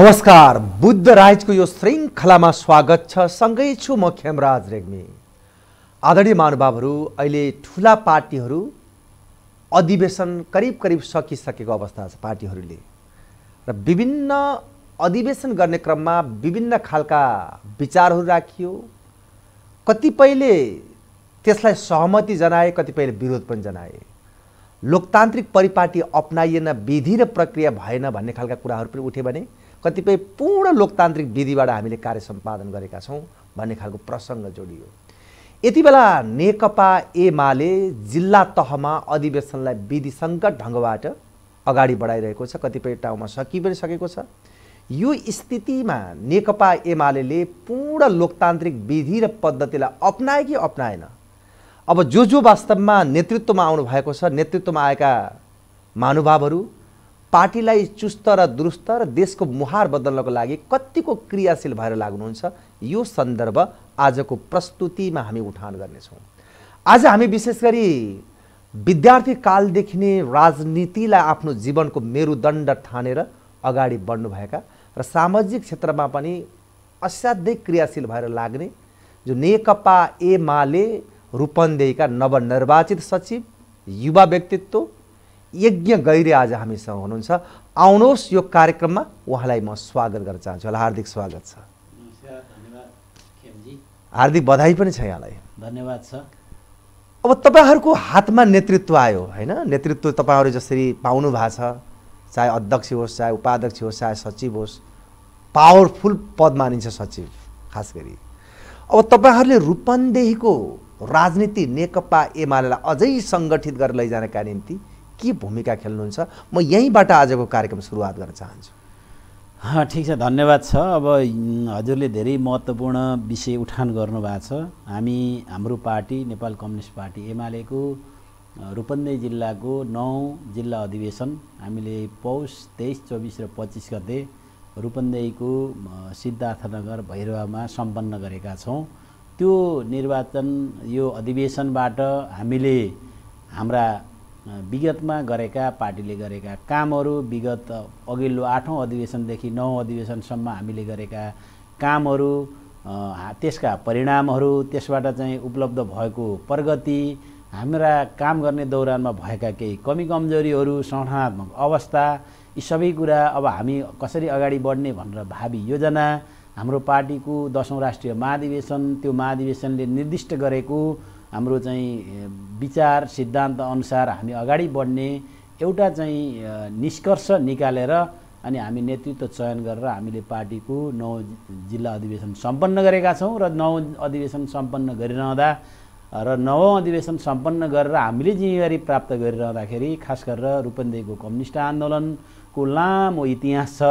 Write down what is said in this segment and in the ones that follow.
नमस्कार बुद्ध राइजको यो श्रृङ्खलामा स्वागत छ सँगै छु म खेमराज रेग्मी आदरणीय महानुभावहरू अहिले ठुला पार्टीहरू अधिवेशन करिब करिब सकिसकेको अवस्था छ पार्टीहरूले र विभिन्न अधिवेशन गर्ने क्रममा विभिन्न खालका विचारहरू राखियो कतिपयले त्यसलाई सहमति जनाए कतिपयले विरोध पनि जनाए लोकतान्त्रिक परिपाटी अप्नाइएन विधि र प्रक्रिया भएन भन्ने खालका कुराहरू पनि उठ्यो भने कतिपय पूर्ण लोकतान्त्रिक विधिबाट हामीले कार्य सम्पादन गरेका छौँ भन्ने खालको प्रसङ्ग जोडियो यति बेला नेकपा एमाले जिल्ला तहमा अधिवेशनलाई विधिसङ्गत ढङ्गबाट अगाडि बढाइरहेको छ कतिपय ठाउँमा सकि पनि सकेको छ यो स्थितिमा नेकपा एमाले पूर्ण लोकतान्त्रिक विधि र पद्धतिलाई अप्नाए कि अप्नाएन अब जो जो वास्तवमा नेतृत्वमा आउनुभएको छ नेतृत्वमा आएका महानुभावहरू पार्टीलाई चुस्त र दुरुस्त र देशको मुहार बदल्नको लागि कत्तिको क्रियाशील भएर लाग्नुहुन्छ यो सन्दर्भ आजको प्रस्तुतिमा हामी उठान गर्नेछौँ आज हामी विशेष गरी विद्यार्थी कालदेखि नै राजनीतिलाई आफ्नो जीवनको मेरुदण्ड ठानेर अगाडि बढ्नुभएका र सामाजिक क्षेत्रमा पनि असाध्यै क्रियाशील भएर लाग्ने जो नेकपा एमाले रूपन्देहीका नवनिर्वाचित सचिव युवा व्यक्तित्व यज्ञ गैरी आज हामीसँग हुनुहुन्छ आउनुहोस् यो कार्यक्रममा उहाँलाई म स्वागत गर्न चाहन्छु होला हार्दिक स्वागत छ हार्दिक बधाई पनि छ यहाँलाई धन्यवाद छ अब तपाईँहरूको हातमा नेतृत्व आयो होइन नेतृत्व तपाईँहरू जसरी पाउनु भएको छ चाहे अध्यक्ष होस् चाहे उपाध्यक्ष होस् चाहे सचिव होस् पावरफुल पद मानिन्छ सचिव खास गरी अब तपाईँहरूले रूपन्देहीको राजनीति नेकपा एमालेलाई अझै सङ्गठित गरेर लैजानका निम्ति के भूमिका खेल्नुहुन्छ म यहीँबाट आजको कार्यक्रम सुरुवात गर्न चाहन्छु ठिक छ धन्यवाद छ अब हजुरले धेरै महत्त्वपूर्ण विषय उठान गर्नुभएको छ हामी हाम्रो पार्टी नेपाल कम्युनिस्ट पार्टी एमालेको रूपन्देही जिल्लाको नौ जिल्ला अधिवेशन हामीले पौष तेइस चौबिस र पच्चिस गते रूपन्देहीको सिद्धार्थनगर भैरवमा सम्पन्न गरेका छौँ त्यो निर्वाचन यो अधिवेशनबाट हामीले हाम्रा विगतमा गरेका पार्टीले गरेका कामहरू विगत अघिल्लो आठौँ अधिवेशनदेखि नौ अधिवेशनसम्म हामीले गरेका कामहरू त्यसका परिणामहरू त्यसबाट चाहिँ उपलब्ध भएको प्रगति हाम्रा काम गर्ने दौरानमा भएका केही कमी कमजोरीहरू सङ्घनात्मक अवस्था यी सबै कुरा अब हामी कसरी अगाडि बढ्ने भनेर भावी योजना हाम्रो पार्टीको दसौँ राष्ट्रिय महाधिवेशन त्यो महाधिवेशनले निर्दिष्ट गरेको हाम्रो चाहिँ विचार सिद्धान्त अनुसार हामी अगाडि बढ्ने एउटा चाहिँ निष्कर्ष निकालेर अनि हामी नेतृत्व चयन गरेर हामीले पार्टीको नौ जिल्ला अधिवेशन सम्पन्न गरेका छौँ र नौ अधिवेशन सम्पन्न गरिरहँदा र नवौँ अधिवेशन सम्पन्न गरेर हामीले जिम्मेवारी प्राप्त गरिरहँदाखेरि खास गरेर रूपन्देहीको कम्युनिस्ट आन्दोलनको लामो इतिहास छ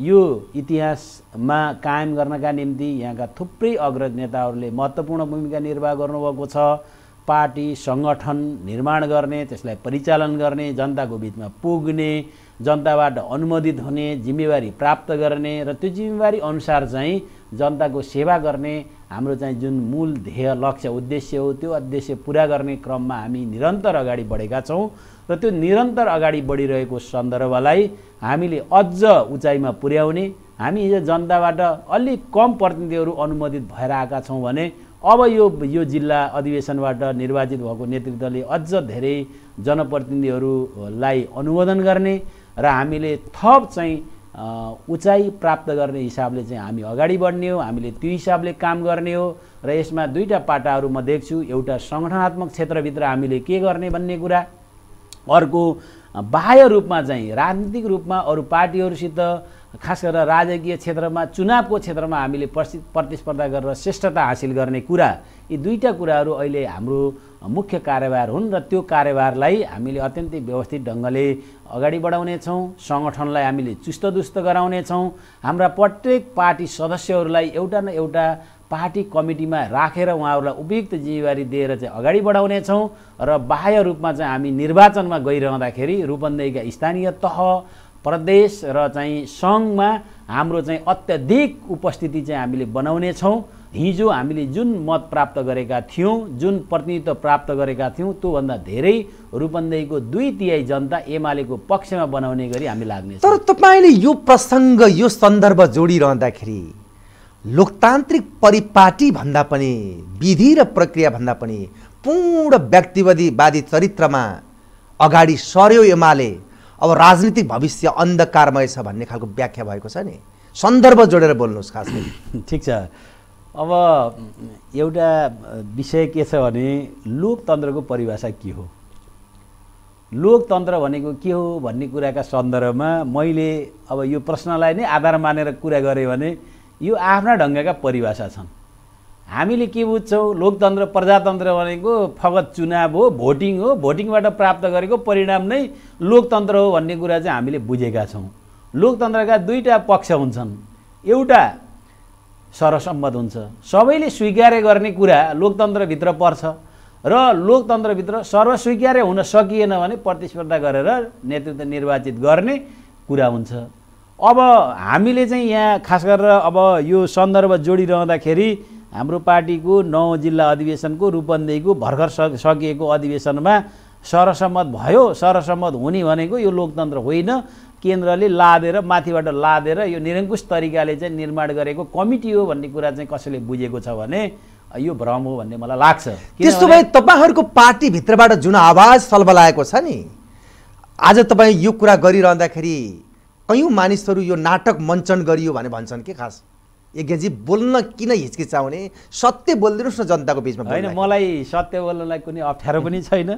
यो इतिहासमा कायम गर्नका निम्ति यहाँका थुप्रै अग्रज नेताहरूले महत्त्वपूर्ण भूमिका निर्वाह गर्नुभएको छ पार्टी सङ्गठन निर्माण गर्ने त्यसलाई परिचालन गर्ने जनताको बिचमा पुग्ने जनताबाट अनुमोदित हुने जिम्मेवारी प्राप्त गर्ने र त्यो जिम्मेवारी अनुसार चाहिँ जनताको सेवा गर्ने हाम्रो चाहिँ जुन मूल ध्येय लक्ष्य उद्देश्य हो त्यो उद्देश्य पुरा गर्ने क्रममा हामी निरन्तर अगाडि बढेका छौँ र त्यो निरन्तर अगाडि बढिरहेको सन्दर्भलाई हामीले अझ उचाइमा पुर्याउने हामी हिजो जनताबाट अलिक कम प्रतिनिधिहरू अनुमोदित भएर आएका छौँ भने अब यो यो जिल्ला अधिवेशनबाट निर्वाचित भएको नेतृत्वले अझ धेरै जनप्रतिनिधिहरूलाई अनुमोदन गर्ने र हामीले थप चाहिँ उचाइ प्राप्त गर्ने हिसाबले चाहिँ हामी अगाडि बढ्ने हो हामीले त्यो हिसाबले काम गर्ने हो र यसमा दुईवटा पाटाहरू म देख्छु एउटा सङ्गठनात्मक क्षेत्रभित्र हामीले के गर्ने भन्ने कुरा अर्को बाह्य रूपमा चाहिँ राजनीतिक रूपमा अरू पार्टीहरूसित खास गरेर राजकीय क्षेत्रमा चुनावको क्षेत्रमा हामीले प्रति प्रतिस्पर्धा गरेर श्रेष्ठता हासिल गर्ने कुरा यी दुईवटा कुराहरू अहिले हाम्रो मुख्य कार्यभार हुन् र त्यो कार्यभारलाई हामीले अत्यन्तै व्यवस्थित ढङ्गले अगाडि बढाउनेछौँ सङ्गठनलाई हामीले चुस्त दुस्त गराउनेछौँ हाम्रा प्रत्येक पार्टी सदस्यहरूलाई एउटा न एउटा पार्टी कमिटीमा राखेर उहाँहरूलाई उपयुक्त जिम्मेवारी दिएर चाहिँ अगाडि बढाउनेछौँ र बाह्य रूपमा चाहिँ हामी निर्वाचनमा गइरहँदाखेरि रूपन्देहीका स्थानीय तह प्रदेश र चाहिँ सङ्घमा हाम्रो चाहिँ अत्यधिक उपस्थिति चाहिँ हामीले बनाउनेछौँ हिजो हामीले जुन मत प्राप्त गरेका थियौँ जुन प्रतिनिधित्व प्राप्त गरेका थियौँ त्योभन्दा धेरै रूपन्देहीको दुई तिहाई जनता एमालेको पक्षमा बनाउने गरी हामी लाग्ने तर तपाईँले यो प्रसङ्ग यो सन्दर्भ जोडिरहँदाखेरि लोकतान्त्रिक परिपाटी भन्दा पनि विधि र प्रक्रिया भन्दा पनि पूर्ण व्यक्तिवादीवादी चरित्रमा अगाडि सर्यो एमाले अब राजनीतिक भविष्य अन्धकारमय छ भन्ने खालको व्याख्या भएको छ नि सन्दर्भ जोडेर बोल्नुहोस् खास ठिक छ अब एउटा विषय के छ भने लोकतन्त्रको परिभाषा के हो लोकतन्त्र भनेको के हो भन्ने कुराका सन्दर्भमा मैले अब यो प्रश्नलाई नै आधार मानेर कुरा गरेँ भने यो आफ्ना ढङ्गका परिभाषा छन् हामीले के बुझ्छौँ लोकतन्त्र प्रजातन्त्र भनेको फगत चुनाव हो भोटिङ हो भोटिङबाट प्राप्त गरेको परिणाम नै लोकतन्त्र हो भन्ने कुरा चाहिँ हामीले बुझेका छौँ लोकतन्त्रका दुईवटा पक्ष हुन्छन् एउटा सरसम्मत हुन्छ सबैले स्वीकार्य गर्ने कुरा लोकतन्त्रभित्र पर्छ र लोकतन्त्रभित्र सर्वस्वीकार्य हुन सकिएन भने प्रतिस्पर्धा गरेर नेतृत्व निर्वाचित गर्ने कुरा हुन्छ अब हामीले चाहिँ यहाँ खास गरेर अब यो सन्दर्भ जोडिरहँदाखेरि हाम्रो पार्टीको नौ जिल्ला अधिवेशनको रूपन्देहीको भर्खर सकिएको अधिवेशनमा सरसम्मत भयो सरसम्मत हुने भनेको यो लोकतन्त्र होइन केन्द्रले लादेर माथिबाट लादेर यो निरङ्कुश तरिकाले चाहिँ निर्माण गरेको कमिटी हो भन्ने कुरा चाहिँ कसैले बुझेको छ भने यो भ्रम हो भन्ने मलाई लाग्छ त्यस्तो भए तपाईँहरूको पार्टीभित्रबाट जुन आवाज सलबलाएको छ नि आज तपाईँ यो कुरा गरिरहँदाखेरि कयौँ मानिसहरू यो नाटक मञ्चन गरियो भने भन्छन् कि खास यज्ञजी बोल्न किन हिचकिचाउने सत्य बोलिदिनुहोस् न जनताको बिचमा होइन मलाई सत्य बोल्नलाई कुनै अप्ठ्यारो पनि छैन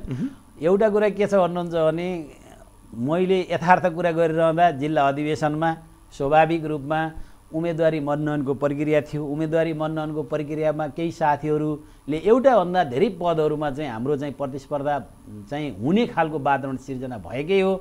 एउटा कुरा के छ भन्नुहुन्छ भने मैले यथार्थ कुरा गरिरहँदा जिल्ला अधिवेशनमा स्वाभाविक रूपमा उम्मेदवारी मनोनयनको प्रक्रिया थियो उम्मेदवारी मनोनयनको प्रक्रियामा केही साथीहरूले एउटाभन्दा धेरै पदहरूमा चाहिँ हाम्रो चाहिँ प्रतिस्पर्धा चाहिँ हुने खालको वातावरण सिर्जना भएकै हो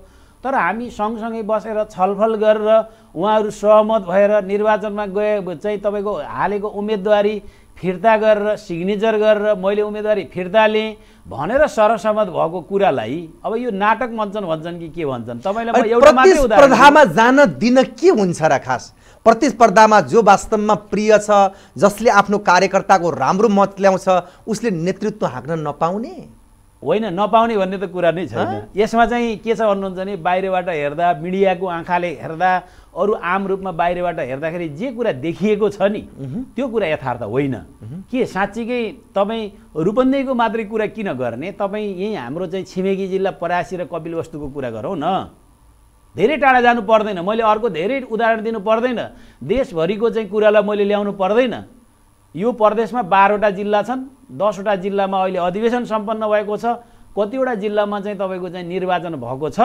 तर हामी सँगसँगै बसेर छलफल गरेर उहाँहरू सहमत भएर निर्वाचनमा गए चाहिँ तपाईँको हालेको उम्मेदवारी फिर्ता गरेर सिग्नेचर गरेर मैले उम्मेदवारी फिर्ता लिएँ भनेर सर्वसम्मत भएको कुरालाई अब यो नाटक मञ्चन भन्छन् कि के भन्छन् तपाईँलाई एउटा प्रतिस्पर्धामा जान दिन के हुन्छ र खास प्रतिस्पर्धामा जो वास्तवमा प्रिय छ जसले आफ्नो कार्यकर्ताको राम्रो मत ल्याउँछ उसले नेतृत्व हाँक्न नपाउने होइन नपाउने भन्ने त कुरा नै छैन यसमा चाहिँ के छ भन्नुहुन्छ भने बाहिरबाट हेर्दा मिडियाको आँखाले हेर्दा अरू आम रूपमा बाहिरबाट हेर्दाखेरि जे कुरा देखिएको छ नि त्यो कुरा यथार्थ होइन के साँच्चीकै तपाईँ रूपन्देहीको मात्रै कुरा किन गर्ने तपाईँ यहीँ हाम्रो चाहिँ छिमेकी जिल्ला परासी र कपिल वस्तुको कुरा गरौँ न धेरै टाढा जानु पर्दैन मैले अर्को धेरै उदाहरण दिनु पर्दैन देशभरिको चाहिँ कुरालाई मैले ल्याउनु पर्दैन यो प्रदेशमा बाह्रवटा जिल्ला छन् दसवटा जिल्लामा अहिले अधिवेशन सम्पन्न भएको छ कतिवटा जिल्लामा चाहिँ तपाईँको चाहिँ निर्वाचन भएको छ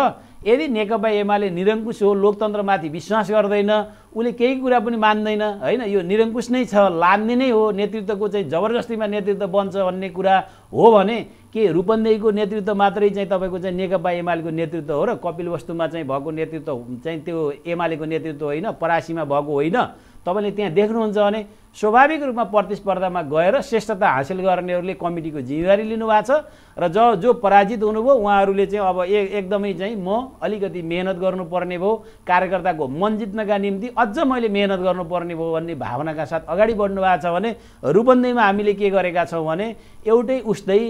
यदि नेकपा एमाले निरङ्कुश हो लोकतन्त्रमाथि विश्वास गर्दैन उसले केही कुरा पनि मान्दैन होइन यो निरङ्कुश नै छ लान्ने नै हो नेतृत्वको चाहिँ जबरजस्तीमा नेतृत्व बन्छ भन्ने कुरा हो भने के रूपन्देहीको नेतृत्व मात्रै चाहिँ तपाईँको चाहिँ नेकपा एमालेको नेतृत्व हो र कपिल वस्तुमा चाहिँ भएको नेतृत्व चाहिँ त्यो एमालेको नेतृत्व होइन परासीमा भएको होइन तपाईँले त्यहाँ देख्नुहुन्छ भने स्वाभाविक रूपमा प्रतिस्पर्धामा गएर श्रेष्ठता हासिल गर्नेहरूले कमिटीको जिम्मेवारी लिनुभएको छ र ज जो पराजित हुनुभयो उहाँहरूले चाहिँ अब ए एकदमै चाहिँ म अलिकति मेहनत गर्नुपर्ने भयो कार्यकर्ताको मन जित्नका निम्ति अझ मैले मेहनत गर्नुपर्ने भयो भन्ने भावनाका साथ अगाडि बढ्नु छ भने रूपन्देहीमा हामीले के गरेका छौँ भने एउटै उस्तै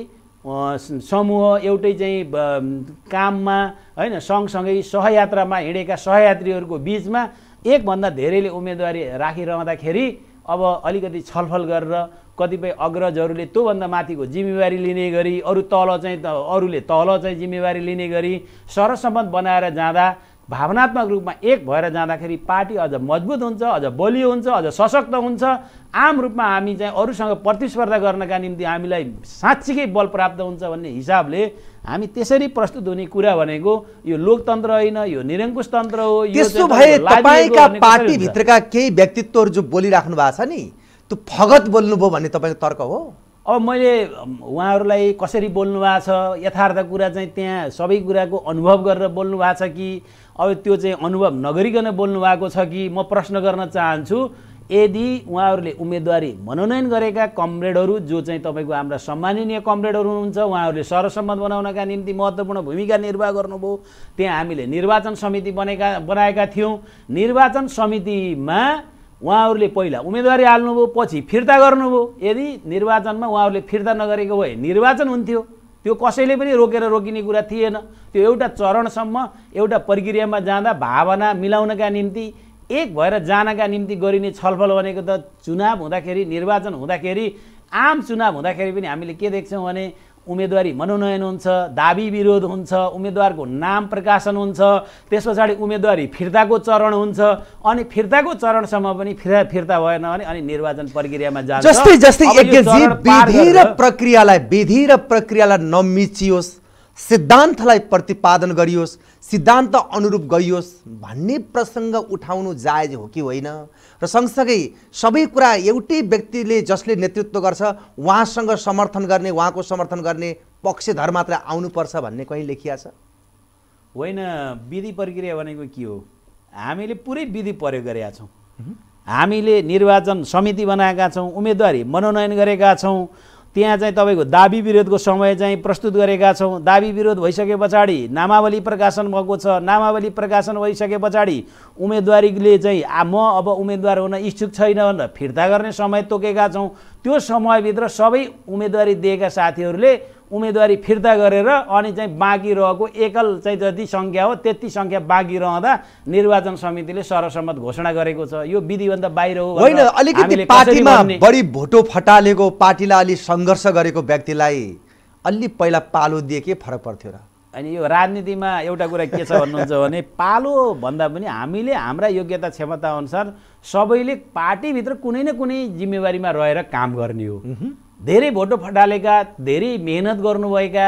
समूह एउटै चाहिँ काममा होइन सँगसँगै सहयात्रामा हिँडेका सहयात्रीहरूको बिचमा एकभन्दा धेरैले उम्मेदवारी राखिरहँदाखेरि अब अलिकति छलफल गरेर कतिपय अग्रजहरूले त्योभन्दा माथिको जिम्मेवारी लिने गरी अरू तल चाहिँ त अरूले तल चाहिँ जिम्मेवारी लिने गरी सरसम्बन्ध बनाएर जाँदा भावनात्मक रूपमा एक भएर जाँदाखेरि पार्टी अझ मजबुत हुन्छ अझ बलियो हुन्छ अझ सशक्त हुन्छ आम रूपमा हामी चाहिँ अरूसँग प्रतिस्पर्धा गर्नका निम्ति हामीलाई साँच्चीकै बल प्राप्त हुन्छ भन्ने हिसाबले हामी त्यसरी प्रस्तुत हुने कुरा भनेको यो लोकतन्त्र होइन यो निरङ्कुश तन्त्र हो त्यस्तो भए तपाईँका पार्टीभित्रका केही व्यक्तित्वहरू जो बोलिराख्नु भएको छ नि त्यो फगत बोल्नुभयो भन्ने तपाईँको तर्क हो अब मैले उहाँहरूलाई कसरी बोल्नु भएको छ यथार्थ कुरा चाहिँ त्यहाँ सबै कुराको अनुभव गरेर बोल्नु भएको छ कि अब त्यो चाहिँ अनुभव नगरिकन बोल्नु भएको छ कि म प्रश्न गर्न चाहन्छु यदि उहाँहरूले उम्मेदवारी मनोनयन गरेका कमरेडहरू जो चाहिँ तपाईँको हाम्रा सम्माननीय कमरेडहरू हुनुहुन्छ उहाँहरूले सरसम्बन्ध बनाउनका निम्ति महत्त्वपूर्ण भूमिका निर्वाह गर्नुभयो त्यहाँ हामीले निर्वाचन समिति बनेका बनाएका थियौँ निर्वाचन समितिमा उहाँहरूले पहिला उम्मेदवारी हाल्नुभयो पछि फिर्ता गर्नुभयो यदि निर्वाचनमा उहाँहरूले फिर्ता नगरेको भए निर्वाचन हुन्थ्यो त्यो कसैले पनि रोकेर रोकिने कुरा थिएन त्यो एउटा चरणसम्म एउटा प्रक्रियामा जाँदा भावना मिलाउनका निम्ति एक भएर जानका निम्ति गरिने छलफल भनेको त चुनाव हुँदाखेरि निर्वाचन हुँदाखेरि आम चुनाव हुँदाखेरि पनि हामीले के देख्छौँ भने उम्मेदवारी मनोनयन हुन्छ दाबी विरोध हुन्छ उम्मेदवारको नाम प्रकाशन हुन्छ त्यस पछाडि उम्मेदवारी फिर्ताको चरण हुन्छ अनि फिर्ताको चरणसम्म पनि फिर्ता फिर्ता भएन भने अनि निर्वाचन प्रक्रियामा जान्छ जस्तै जस्तै विधि र प्रक्रियालाई विधि र प्रक्रियालाई नमिचियोस् सिद्धान्तलाई प्रतिपादन गरियोस् सिद्धान्त अनुरूप गरियोस् भन्ने प्रसङ्ग उठाउनु जायज हो कि होइन र सँगसँगै सबै कुरा एउटै व्यक्तिले जसले नेतृत्व गर्छ उहाँसँग समर्थन गर्ने उहाँको समर्थन गर्ने पक्षधर मात्र आउनुपर्छ भन्ने कहीँ लेखिया छ होइन विधि प्रक्रिया भनेको के हो हामीले पुरै विधि प्रयोग गरेका छौँ हामीले निर्वाचन समिति बनाएका छौँ उम्मेदवारी मनोनयन गरेका छौँ त्यहाँ चाहिँ तपाईँको दाबी विरोधको समय चाहिँ प्रस्तुत गरेका छौँ दाबी विरोध भइसके पछाडि नामावली प्रकाशन भएको छ नामावली प्रकाशन भइसके पछाडि उम्मेदवारीले चाहिँ म अब उम्मेदवार हुन इच्छुक छैन भनेर फिर्ता गर्ने समय तोकेका छौँ त्यो समयभित्र सबै उम्मेदवारी दिएका साथीहरूले उम्मेदवारी फिर्ता गरेर अनि चाहिँ बाँकी रहेको एकल चाहिँ जति सङ्ख्या हो त्यति सङ्ख्या बाँकी रहँदा निर्वाचन समितिले सर्वसम्मत घोषणा गरेको छ यो विधिभन्दा बाहिर हो होइन अलिकति पार्टीमा बढी भोटो फटालेको पार्टीलाई अलि सङ्घर्ष गरेको व्यक्तिलाई अलि पहिला पालो दिए के फरक पर्थ्यो र अनि यो राजनीतिमा एउटा कुरा के छ भन्नुहुन्छ भने पालो भन्दा पनि हामीले हाम्रा योग्यता क्षमताअनुसार सबैले पार्टीभित्र कुनै न कुनै जिम्मेवारीमा रहेर काम गर्ने हो धेरै भोटो फटालेका धेरै मेहनत गर्नुभएका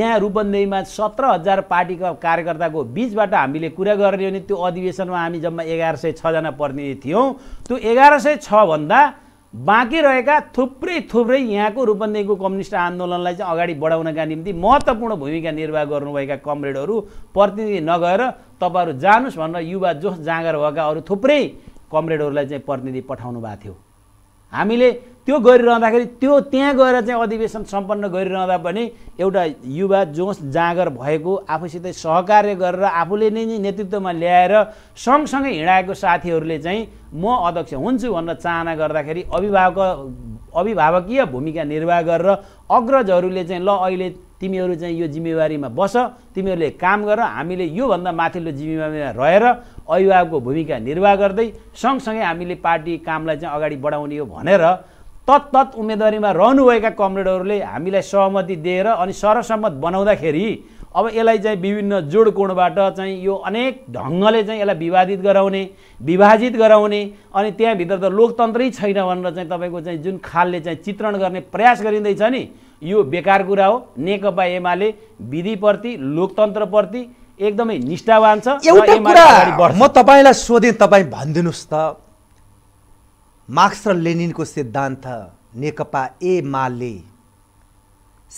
यहाँ रूपन्देहीमा सत्र हजार पार्टीका कार्यकर्ताको बिचबाट हामीले कुरा गर्ने भने त्यो अधिवेशनमा हामी जम्मा एघार सय छजना प्रतिनिधि थियौँ त्यो एघार सय छभन्दा बाँकी रहेका थुप्रै थुप्रै यहाँको रूपन्देहीको कम्युनिस्ट आन्दोलनलाई चाहिँ अगाडि बढाउनका निम्ति महत्त्वपूर्ण भूमिका निर्वाह गर्नुभएका कमरेडहरू प्रतिनिधि नगएर तपाईँहरू जानुहोस् भनेर युवा जोस जाँगर भएका अरू थुप्रै कमरेडहरूलाई चाहिँ प्रतिनिधि पठाउनु भएको थियो हामीले त्यो गरिरहँदाखेरि त्यो त्यहाँ गएर चाहिँ अधिवेशन सम्पन्न गरिरहँदा पनि एउटा युवा जोस जाँगर भएको आफूसित सहकार्य गरेर आफूले नै नेतृत्वमा ल्याएर सँगसँगै हिँडाएको साथीहरूले चाहिँ म अध्यक्ष हुन्छु भनेर चाहना गर्दाखेरि अभिभावक अभिभावकीय भूमिका निर्वाह गरेर अग्रजहरूले चाहिँ ल अहिले तिमीहरू चाहिँ यो जिम्मेवारीमा बस तिमीहरूले काम गर हामीले योभन्दा माथिल्लो जिम्मेवारीमा रहेर अभिभावकको भूमिका निर्वाह गर्दै सँगसँगै हामीले पार्टी कामलाई चाहिँ अगाडि बढाउने हो भनेर तत्तत् उम्मेदवारीमा रहनुभएका कमरेडहरूले हामीलाई सहमति दिएर अनि सर्वसम्मत बनाउँदाखेरि अब यसलाई चाहिँ विभिन्न जोडकोणबाट चाहिँ यो अनेक ढङ्गले चाहिँ यसलाई विवादित गराउने विभाजित गराउने अनि त्यहाँभित्र त लोकतन्त्रै छैन भनेर चाहिँ तपाईँको चाहिँ जुन खालले चाहिँ चित्रण गर्ने प्रयास गरिँदैछ नि यो बेकार कुरा हो नेकपा एमाले विधिप्रति लोकतन्त्रप्रति एकदमै निष्ठावान छ एउटा कुरा म तपाईँलाई सोधेँ तपाईँ भनिदिनुहोस् त मार्क्स र लेनिनको सिद्धान्त नेकपा ए माले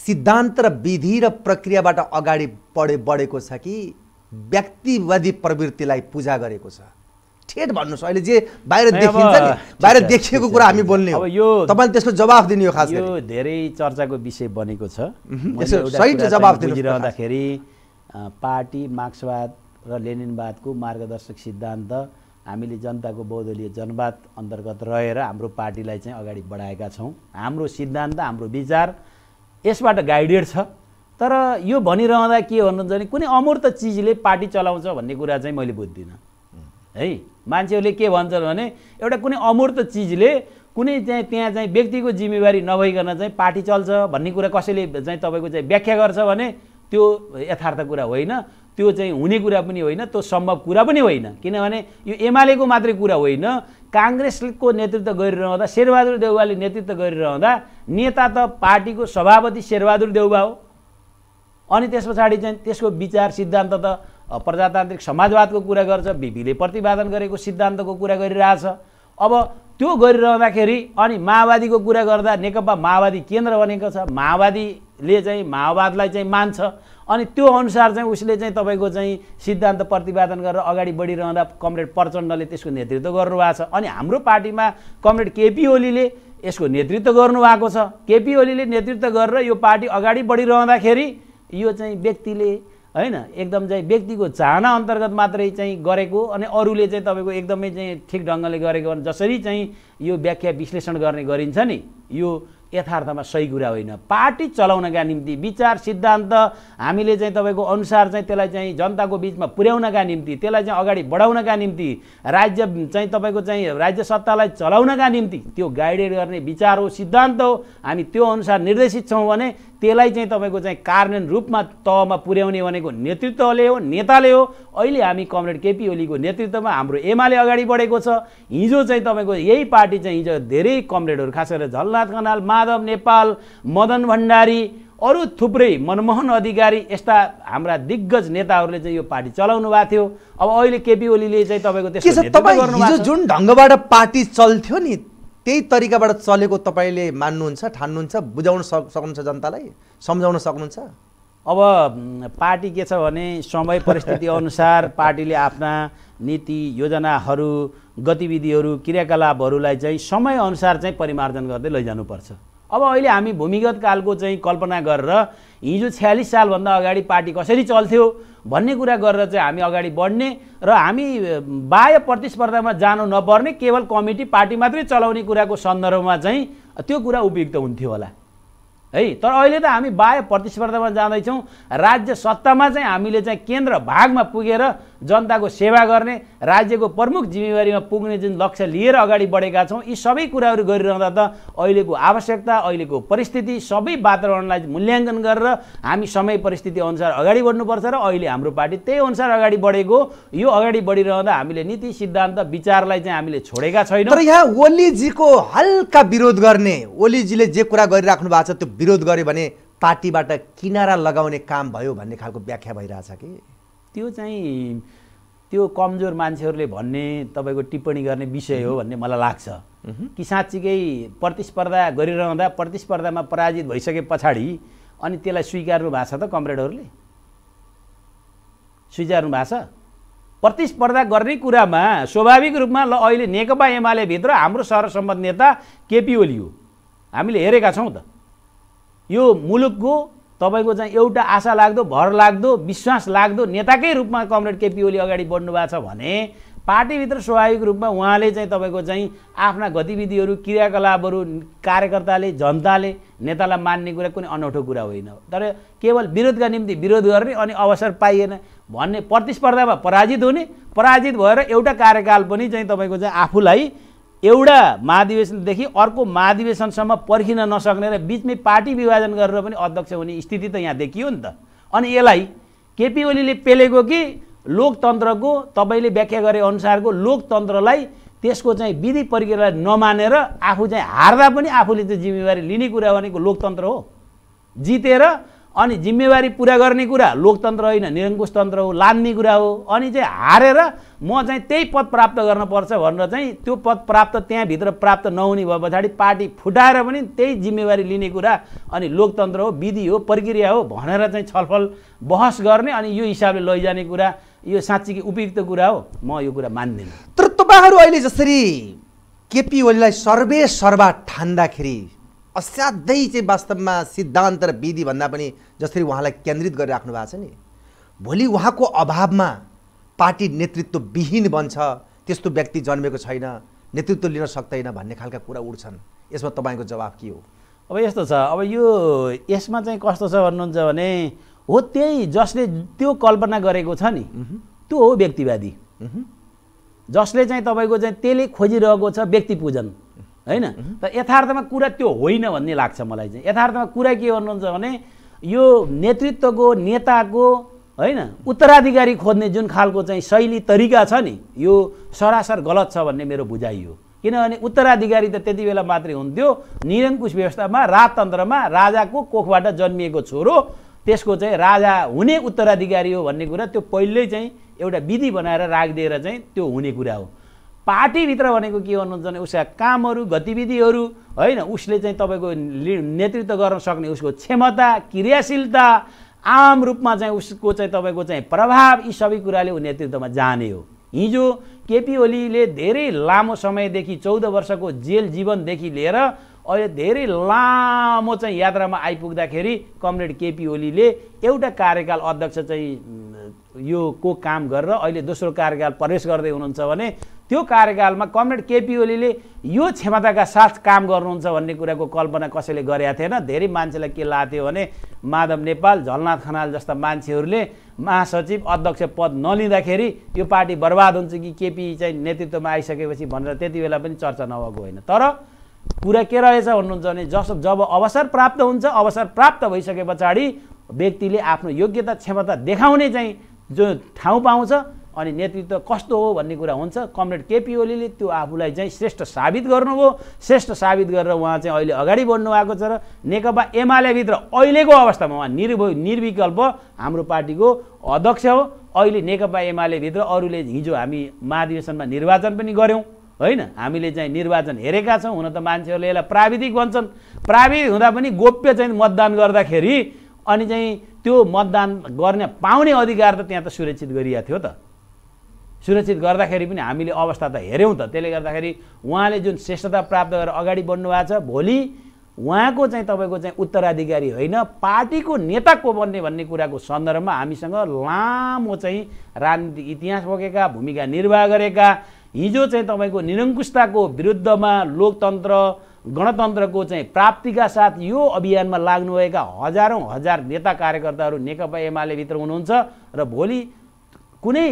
सिद्धान्त र विधि र प्रक्रियाबाट अगाडि बढे बढेको छ कि व्यक्तिवादी प्रवृत्तिलाई पूजा गरेको छ ठेट भन्नुहोस् अहिले जे बाहिर देखिन्छ नि बाहिर देखिएको कुरा हामी बोल्ने हो यो तपाईँले त्यसको जवाफ दिने हो खास यो धेरै चर्चाको विषय बनेको छ सही जवाफ दिनु पार्टी मार्क्सवाद र लेनिनवादको मार्गदर्शक सिद्धान्त हामीले जनताको बौद्धलीय जनवाद अन्तर्गत रहेर हाम्रो पार्टीलाई चाहिँ अगाडि बढाएका छौँ हाम्रो सिद्धान्त हाम्रो विचार यसबाट गाइडेड छ तर यो भनिरहँदा के भन्नुहुन्छ भने कुनै अमूर्त चिजले पार्टी चलाउँछ भन्ने कुरा चाहिँ मैले बुझ्दिनँ है मान्छेहरूले के भन्छन् भने एउटा कुनै अमूर्त चिजले कुनै चाहिँ त्यहाँ चाहिँ व्यक्तिको जिम्मेवारी नभइकन चाहिँ पार्टी चल्छ भन्ने कुरा कसैले चाहिँ तपाईँको चाहिँ व्याख्या गर्छ भने त्यो यथार्थ कुरा होइन त्यो चाहिँ हुने कुरा पनि होइन त्यो सम्भव कुरा पनि होइन किनभने यो एमालेको मात्रै कुरा होइन काङ्ग्रेसको नेतृत्व गरिरहँदा शेरबहादुर देउबाले नेतृत्व गरिरहँदा नेता त पार्टीको सभापति शेरबहादुर देउबा हो अनि त्यस पछाडि चाहिँ त्यसको विचार सिद्धान्त त प्रजातान्त्रिक समाजवादको कुरा गर्छ बिपीले प्रतिपादन गरेको सिद्धान्तको कुरा गरिरहेछ अब त्यो गरिरहँदाखेरि अनि माओवादीको कुरा गर्दा नेकपा माओवादी केन्द्र बनेको छ माओवादी ले चाहिँ माओवादलाई चाहिँ मान्छ अनि त्यो अनुसार चाहिँ उसले चाहिँ तपाईँको चाहिँ सिद्धान्त प्रतिपादन गरेर अगाडि बढिरहँदा कमरेड प्रचण्डले त्यसको नेतृत्व गर्नुभएको छ अनि हाम्रो पार्टीमा कमरेड केपी ओलीले यसको नेतृत्व गर्नुभएको छ केपी ओलीले नेतृत्व गरेर यो पार्टी अगाडि बढिरहँदाखेरि यो चाहिँ व्यक्तिले होइन एकदम चाहिँ व्यक्तिको चाहना अन्तर्गत मात्रै चाहिँ गरेको अनि अरूले चाहिँ तपाईँको एकदमै चाहिँ ठिक ढङ्गले गरेको जसरी चाहिँ यो व्याख्या विश्लेषण गर्ने गरिन्छ नि यो यथार्थमा सही कुरा होइन पार्टी चलाउनका निम्ति विचार सिद्धान्त हामीले चाहिँ तपाईँको अनुसार चाहिँ त्यसलाई चाहिँ जनताको बिचमा पुर्याउनका निम्ति त्यसलाई चाहिँ अगाडि बढाउनका निम्ति राज्य चाहिँ तपाईँको चाहिँ राज्य सत्तालाई चलाउनका निम्ति त्यो गाइडेड गर्ने विचार हो सिद्धान्त हो हामी त्यो अनुसार निर्देशित छौँ भने त्यसलाई चाहिँ तपाईँको चाहिँ कार्यान्वयन रूपमा तहमा पुर्याउने भनेको नेतृत्वले हो नेताले हो अहिले हामी कमरेड केपी ओलीको नेतृत्वमा हाम्रो एमाले अगाडि बढेको छ हिजो चाहिँ तपाईँको यही पार्टी चाहिँ हिजो धेरै कमरेडहरू खास गरेर झलनाथ खनाल माधव नेपाल मदन भण्डारी अरू थुप्रै मनमोहन अधिकारी यस्ता हाम्रा दिग्गज नेताहरूले चाहिँ यो पार्टी चलाउनु भएको थियो अब अहिले केपी ओलीले चाहिँ तपाईँको जुन ढङ्गबाट पार्टी चल्थ्यो नि त्यही तरिकाबाट चलेको तपाईँले मान्नुहुन्छ ठान्नुहुन्छ बुझाउन सक् सक्नुहुन्छ जनतालाई सम्झाउन सक्नुहुन्छ अब पार्टी के छ भने समय परिस्थिति अनुसार पार्टीले आफ्ना नीति योजनाहरू गतिविधिहरू क्रियाकलापहरूलाई चाहिँ समयअनुसार चाहिँ परिमार्जन गर्दै लैजानुपर्छ अब अहिले हामी भूमिगत कालको चाहिँ कल्पना गरेर हिजो छ्यालिस सालभन्दा अगाडि पार्टी कसरी चल्थ्यो भन्ने कुरा गरेर चाहिँ हामी अगाडि बढ्ने र हामी बाह्य प्रतिस्पर्धामा जानु नपर्ने केवल कमिटी पार्टी मात्रै चलाउने कुराको सन्दर्भमा चाहिँ त्यो कुरा उपयुक्त हुन्थ्यो होला है तर अहिले त हामी बाह्य प्रतिस्पर्धामा जाँदैछौँ राज्य सत्तामा चाहिँ हामीले चाहिँ केन्द्र भागमा पुगेर जनताको सेवा गर्ने राज्यको प्रमुख जिम्मेवारीमा पुग्ने जुन लक्ष्य लिएर अगाडि बढेका छौँ यी सबै कुराहरू गरिरहँदा त अहिलेको आवश्यकता अहिलेको परिस्थिति सबै वातावरणलाई मूल्याङ्कन गरेर हामी समय परिस्थिति अनुसार अगाडि बढ्नुपर्छ र अहिले हाम्रो पार्टी त्यही अनुसार अगाडि बढेको यो अगाडि बढिरहँदा हामीले नीति सिद्धान्त विचारलाई चाहिँ हामीले छोडेका छैनौँ तर यहाँ ओलीजीको हल्का विरोध गर्ने ओलीजीले जे कुरा गरिराख्नु भएको छ त्यो विरोध गर्यो भने पार्टीबाट किनारा लगाउने काम भयो भन्ने खालको व्याख्या भइरहेछ कि त्यो चाहिँ त्यो कमजोर मान्छेहरूले भन्ने तपाईँको टिप्पणी गर्ने विषय हो भन्ने मलाई लाग्छ कि साँच्चीकै प्रतिस्पर्धा गरिरहँदा प्रतिस्पर्धामा पराजित भइसके पछाडि अनि त्यसलाई स्विकार्नु भएको छ त कमरेडहरूले स्वीकार्नु भएको छ प्रतिस्पर्धा गर्ने कुरामा स्वाभाविक रूपमा ल अहिले नेकपा एमाले भित्र हाम्रो सर्वसम्मत नेता केपी ओली हो हामीले हेरेका छौँ त यो मुलुकको तपाईँको चाहिँ एउटा आशा लाग्दो भर लाग्दो विश्वास लाग्दो नेताकै रूपमा कमरेड केपी ओली अगाडि बढ्नु भएको छ भने पार्टीभित्र स्वाभाविक रूपमा उहाँले चाहिँ तपाईँको चाहिँ आफ्ना गतिविधिहरू क्रियाकलापहरू कार्यकर्ताले जनताले नेतालाई मान्ने कुरा कुनै अनौठो कुरा होइन तर केवल विरोधका निम्ति विरोध गर्ने अनि अवसर पाइएन भन्ने प्रतिस्पर्धामा पराजित हुने पराजित भएर एउटा कार्यकाल पनि चाहिँ तपाईँको चाहिँ आफूलाई एउटा महाधिवेशनदेखि अर्को महाधिवेशनसम्म पर्खिन नसक्ने र बिचमै पार्टी विभाजन गरेर पनि अध्यक्ष हुने स्थिति त यहाँ देखियो नि त अनि यसलाई केपी ओलीले पेलेको कि लोकतन्त्रको तपाईँले व्याख्या गरे अनुसारको लोकतन्त्रलाई त्यसको चाहिँ विधि प्रक्रिया नमानेर आफू चाहिँ हार्दा पनि आफूले त्यो जिम्मेवारी लिने कुरा भनेको लोकतन्त्र हो जितेर अनि जिम्मेवारी पुरा गर्ने कुरा लोकतन्त्र होइन निरङ्कुशतन्त्र हो लान्ने कुरा हो अनि चाहिँ हारेर म चाहिँ त्यही पद प्राप्त गर्नुपर्छ भनेर चाहिँ त्यो पद प्राप्त त्यहाँभित्र प्राप्त नहुने भए पछाडि पार्टी फुटाएर पनि त्यही जिम्मेवारी लिने कुरा अनि लोकतन्त्र हो विधि हो प्रक्रिया हो भनेर चाहिँ छलफल बहस गर्ने अनि यो हिसाबले लैजाने कुरा यो साँच्चीकै उपयुक्त कुरा हो म यो कुरा मान्दिनँ तर तपाईँहरू अहिले जसरी केपी ओलीलाई सर्वे सर्वा ठान्दाखेरि असाध्यै चाहिँ वास्तवमा सिद्धान्त र विधिभन्दा पनि जसरी उहाँलाई केन्द्रित गरिराख्नु भएको छ नि भोलि उहाँको अभावमा पार्टी नेतृत्व विहीन बन्छ त्यस्तो व्यक्ति जन्मेको छैन नेतृत्व लिन सक्दैन भन्ने खालका कुरा उठ्छन् यसमा तपाईँको जवाब के हो अब यस्तो छ अब यो यसमा चाहिँ कस्तो छ भन्नुहुन्छ भने हो त्यही जसले त्यो कल्पना गरेको छ नि त्यो हो व्यक्तिवादी जसले चाहिँ तपाईँको चाहिँ त्यसले खोजिरहेको छ व्यक्ति पूजन होइन त यथार्थमा कुरा त्यो होइन भन्ने लाग्छ मलाई चाहिँ यथार्थमा कुरा के भन्नुहुन्छ भने यो नेतृत्वको नेताको होइन उत्तराधिकारी खोज्ने जुन खालको चाहिँ शैली तरिका छ नि यो सरासर गलत छ भन्ने मेरो बुझाइ हो किनभने उत्तराधिकारी त त्यति बेला मात्रै हुन्थ्यो निरङ्कुश व्यवस्थामा राजतन्त्रमा राजाको कोखबाट जन्मिएको छोरो त्यसको चाहिँ राजा हुने उत्तराधिकारी हो भन्ने कुरा त्यो पहिल्यै चाहिँ एउटा विधि बनाएर राखिदिएर चाहिँ त्यो हुने कुरा हो पार्टीभित्र भनेको के भन्नुहुन्छ भने उसका कामहरू गतिविधिहरू होइन उसले चाहिँ तपाईँको नेतृत्व गर्न सक्ने उसको क्षमता क्रियाशीलता आम रूपमा चाहिँ उसको चाहिँ तपाईँको चाहिँ प्रभाव यी सबै कुराले ऊ नेतृत्वमा जाने हो हिजो केपी ओलीले धेरै लामो समयदेखि चौध वर्षको जेल जीवनदेखि लिएर अहिले धेरै लामो चाहिँ यात्रामा आइपुग्दाखेरि कमरेड केपी ओलीले एउटा कार्यकाल अध्यक्ष चाहिँ यो को काम गरेर अहिले दोस्रो कार्यकाल प्रवेश गर्दै हुनुहुन्छ भने त्यो कार्यकालमा कमरेड केपी ओलीले यो क्षमताका साथ काम गर्नुहुन्छ भन्ने कुराको कल्पना कसैले गरेका थिएन धेरै मान्छेलाई के लाग्थ्यो भने माधव नेपाल झलनाथ खनाल जस्ता मान्छेहरूले महासचिव अध्यक्ष पद नलिँदाखेरि यो पार्टी बर्बाद हुन्छ कि केपी चाहिँ नेतृत्वमा आइसकेपछि भनेर त्यति बेला पनि चर्चा नभएको होइन तर कुरा के रहेछ भन्नुहुन्छ भने जस जब अवसर प्राप्त हुन्छ अवसर प्राप्त भइसके पछाडि व्यक्तिले आफ्नो योग्यता क्षमता देखाउने चाहिँ जो ठाउँ पाउँछ अनि नेतृत्व कस्तो हो भन्ने कुरा हुन्छ कमरेड केपी ओलीले त्यो आफूलाई चाहिँ श्रेष्ठ साबित गर्नुभयो श्रेष्ठ साबित गरेर उहाँ चाहिँ अहिले अगाडि बढ्नु भएको छ र नेकपा एमालेभित्र अहिलेको अवस्थामा उहाँ निर्भ निर्विकल्प हाम्रो पार्टीको अध्यक्ष हो अहिले नेकपा एमालेभित्र अरूले हिजो हामी महाधिवेशनमा निर्वाचन पनि गऱ्यौँ होइन हामीले चाहिँ निर्वाचन हेरेका छौँ हुन त मान्छेहरूले यसलाई प्राविधिक भन्छन् प्राविधिक हुँदा पनि गोप्य चाहिँ मतदान गर्दाखेरि अनि चाहिँ त्यो मतदान गर्ने पाउने अधिकार त त्यहाँ त सुरक्षित गरिएको थियो त सुरक्षित गर्दाखेरि पनि हामीले अवस्था त हेऱ्यौँ त त्यसले गर्दाखेरि उहाँले जुन श्रेष्ठता प्राप्त गरेर अगाडि बढ्नु भएको छ भोलि उहाँको चाहिँ तपाईँको चाहिँ उत्तराधिकारी होइन पार्टीको नेता को बन्ने भन्ने कुराको सन्दर्भमा हामीसँग लामो चाहिँ राजनीतिक इतिहास बोकेका भूमिका निर्वाह गरेका हिजो चाहिँ तपाईँको निरङ्कुशताको विरुद्धमा लोकतन्त्र गणतन्त्रको चाहिँ प्राप्तिका साथ यो अभियानमा लाग्नुभएका हजारौँ हजार नेता कार्यकर्ताहरू नेकपा एमाले भित्र हुनुहुन्छ र भोलि कुनै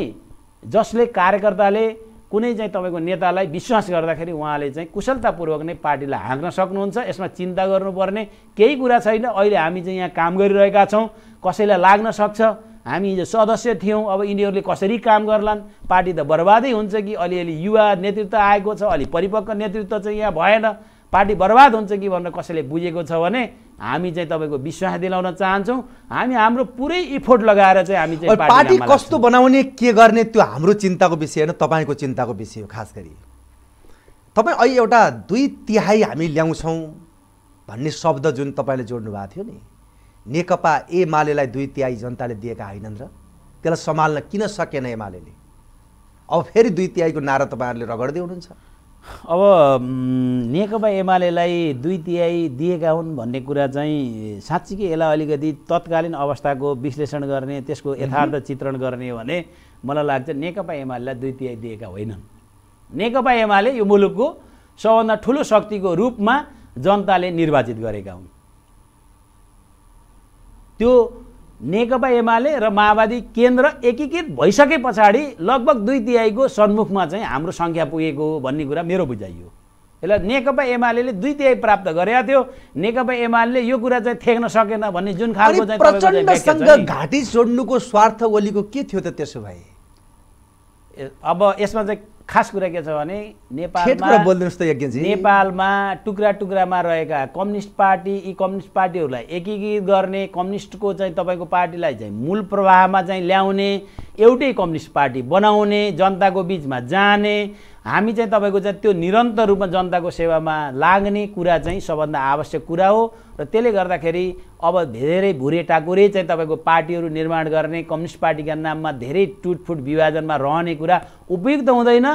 जसले कार्यकर्ताले कुनै चाहिँ तपाईँको नेतालाई विश्वास गर्दाखेरि उहाँले चाहिँ कुशलतापूर्वक नै पार्टीलाई हाँक्न सक्नुहुन्छ यसमा चिन्ता गर्नुपर्ने केही कुरा छैन अहिले हामी चाहिँ यहाँ काम गरिरहेका छौँ कसैलाई लाग्न सक्छ हामी हिजो सदस्य थियौँ अब यिनीहरूले कसरी काम गर्लान् पार्टी त बर्बादै हुन्छ कि अलिअलि युवा नेतृत्व आएको छ अलि परिपक्व नेतृत्व चाहिँ यहाँ भएन पार्टी बर्बाद हुन्छ कि भनेर कसैले बुझेको छ भने हामी चाहिँ तपाईँको विश्वास दिलाउन चाहन्छौँ हामी हाम्रो पुरै इफोर्ट लगाएर चाहिँ हामी चाहिँ पार्टी कस्तो बनाउने के गर्ने त्यो हाम्रो चिन्ताको विषय होइन तपाईँको चिन्ताको विषय हो खास गरी तपाईँ अहिले एउटा दुई तिहाई हामी ल्याउँछौँ भन्ने शब्द जुन तपाईँले जोड्नु भएको थियो नि नेकपा एमालेलाई दुई तिहाई जनताले दिएका होइनन् र त्यसलाई सम्हाल्न किन सकेन एमाले अब फेरि दुई तिहाईको नारा तपाईँहरूले रगड्दै हुनुहुन्छ अब नेकपा एमालेलाई दुई तिहाई दिएका हुन् भन्ने कुरा चाहिँ साँच्चीकै यसलाई अलिकति तत्कालीन अवस्थाको विश्लेषण गर्ने त्यसको यथार्थ चित्रण गर्ने भने मलाई लाग्छ नेकपा एमालेलाई दुई तिहाई दिएका होइनन् नेकपा एमाले यो मुलुकको सबभन्दा ठुलो शक्तिको रूपमा जनताले निर्वाचित गरेका हुन् त्यो नेकपा एमाले र माओवादी केन्द्र एकीकृत भइसके पछाडि लगभग दुई तिहाईको सन्मुखमा चाहिँ हाम्रो सङ्ख्या पुगेको भन्ने कुरा मेरो बुझाइयो यसलाई नेकपा एमाले दुई तिहाई प्राप्त गरेका थियो नेकपा एमाले यो कुरा चाहिँ थ्याक्न सकेन भन्ने जुन खालको चाहिँ घाँटी छोड्नुको स्वार्थ ओलीको के थियो त त्यसो भए अब यसमा चाहिँ खास कुरा के छ भने नेपालमा नेपालमा टुक्रा टुक्रामा रहेका कम्युनिस्ट पार्टी यी कम्युनिस्ट पार्टीहरूलाई एकीकृत गर्ने कम्युनिस्टको चाहिँ तपाईँको पार्टीलाई चाहिँ मूल प्रवाहमा चाहिँ ल्याउने एउटै कम्युनिस्ट पार्टी बनाउने जनताको बिचमा जाने हामी चाहिँ तपाईँको चाहिँ त्यो निरन्तर रूपमा जनताको सेवामा लाग्ने कुरा चाहिँ सबभन्दा आवश्यक कुरा हो र त्यसले गर्दाखेरि अब धेरै भुरे टाकुरे चाहिँ तपाईँको पार्टीहरू निर्माण गर्ने कम्युनिस्ट पार्टीका नाममा धेरै टुटफुट विभाजनमा रहने कुरा उपयुक्त हुँदैन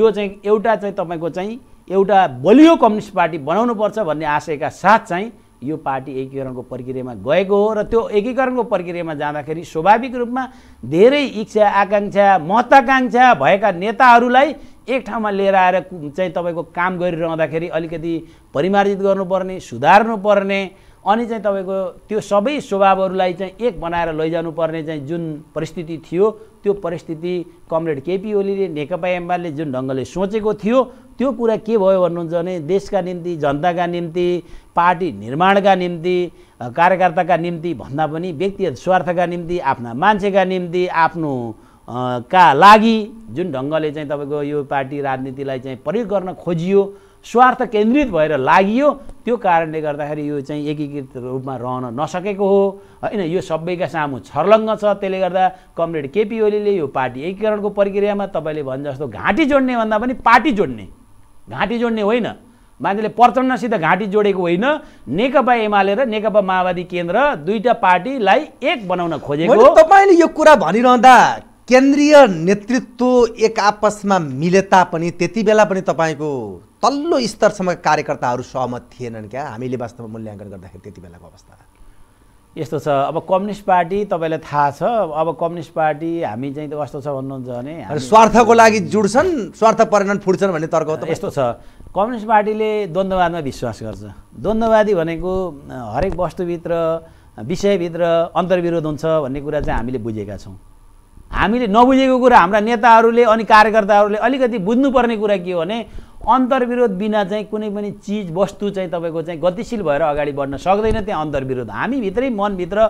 यो चाहिँ एउटा चाहिँ तपाईँको चाहिँ एउटा बलियो कम्युनिस्ट पार्टी बनाउनुपर्छ भन्ने आशयका साथ चाहिँ यो पार्टी एकीकरणको प्रक्रियामा गएको हो र त्यो एकीकरणको प्रक्रियामा जाँदाखेरि स्वाभाविक रूपमा धेरै इच्छा आकाङ्क्षा महत्त्वाकाङ्क्षा भएका नेताहरूलाई एक ठाउँमा लिएर आएर चाहिँ तपाईँको काम गरिरहँदाखेरि अलिकति परिमार्जित गर्नुपर्ने सुधार्नुपर्ने अनि चाहिँ तपाईँको त्यो सबै स्वभावहरूलाई चाहिँ एक बनाएर लैजानुपर्ने चाहिँ जुन परिस्थिति थियो त्यो परिस्थिति कमरेड केपी ओलीले नेकपा एमाले जुन ढङ्गले सोचेको थियो त्यो कुरा के भयो भन्नुहुन्छ भने देशका निम्ति जनताका निम्ति पार्टी निर्माणका निम्ति कार्यकर्ताका निम्ति भन्दा पनि व्यक्तिगत स्वार्थका निम्ति आफ्ना मान्छेका निम्ति आफ्नो का लागि जुन ढङ्गले चाहिँ तपाईँको यो पार्टी राजनीतिलाई चाहिँ प्रयोग गर्न खोजियो स्वार्थ केन्द्रित भएर लागियो त्यो कारणले गर्दाखेरि यो चाहिँ एकीकृत रूपमा रहन नसकेको हो होइन यो सबैका सामु छर्लङ्ग छ त्यसले गर्दा कमरेड केपी ओलीले यो पार्टी एकीकरणको प्रक्रियामा तपाईँले भने जस्तो घाँटी जोड्ने भन्दा पनि पार्टी जोड्ने घाँटी जोड्ने होइन मान्छेले प्रचण्डसित घाँटी जोडेको होइन नेकपा एमाले र नेकपा माओवादी केन्द्र दुईवटा पार्टीलाई एक बनाउन खोजेको तपाईँले यो कुरा भनिरहँदा केन्द्रीय नेतृत्व एक आपसमा मिले तापनि त्यति बेला पनि तपाईँको तल्लो स्तरसम्मका कार्यकर्ताहरू सहमत थिएनन् क्या हामीले वास्तवमा मूल्याङ्कन गर्दाखेरि त्यति बेलाको अवस्था यस्तो छ अब कम्युनिस्ट पार्टी तपाईँलाई थाहा छ अब कम्युनिस्ट पार्टी हामी चाहिँ कस्तो छ भन्नुहुन्छ भने स्वार्थको लागि जुड्छन् स्वार्थ परिणाम फुट्छन् भन्ने तर्क त यस्तो छ कम्युनिस्ट पार्टीले द्वन्द्ववादमा विश्वास गर्छ द्वन्द्ववादी भनेको हरेक वस्तुभित्र विषयभित्र अन्तर्विरोध हुन्छ भन्ने कुरा चाहिँ हामीले बुझेका छौँ हामीले नबुझेको कुरा हाम्रा नेताहरूले अनि कार्यकर्ताहरूले अलिकति बुझ्नुपर्ने कुरा के हो भने अन्तर्विरोध बिना चाहिँ कुनै पनि चिज वस्तु चाहिँ तपाईँको चाहिँ गतिशील भएर अगाडि बढ्न सक्दैन त्यहाँ अन्तर्विरोध हामीभित्रै मनभित्र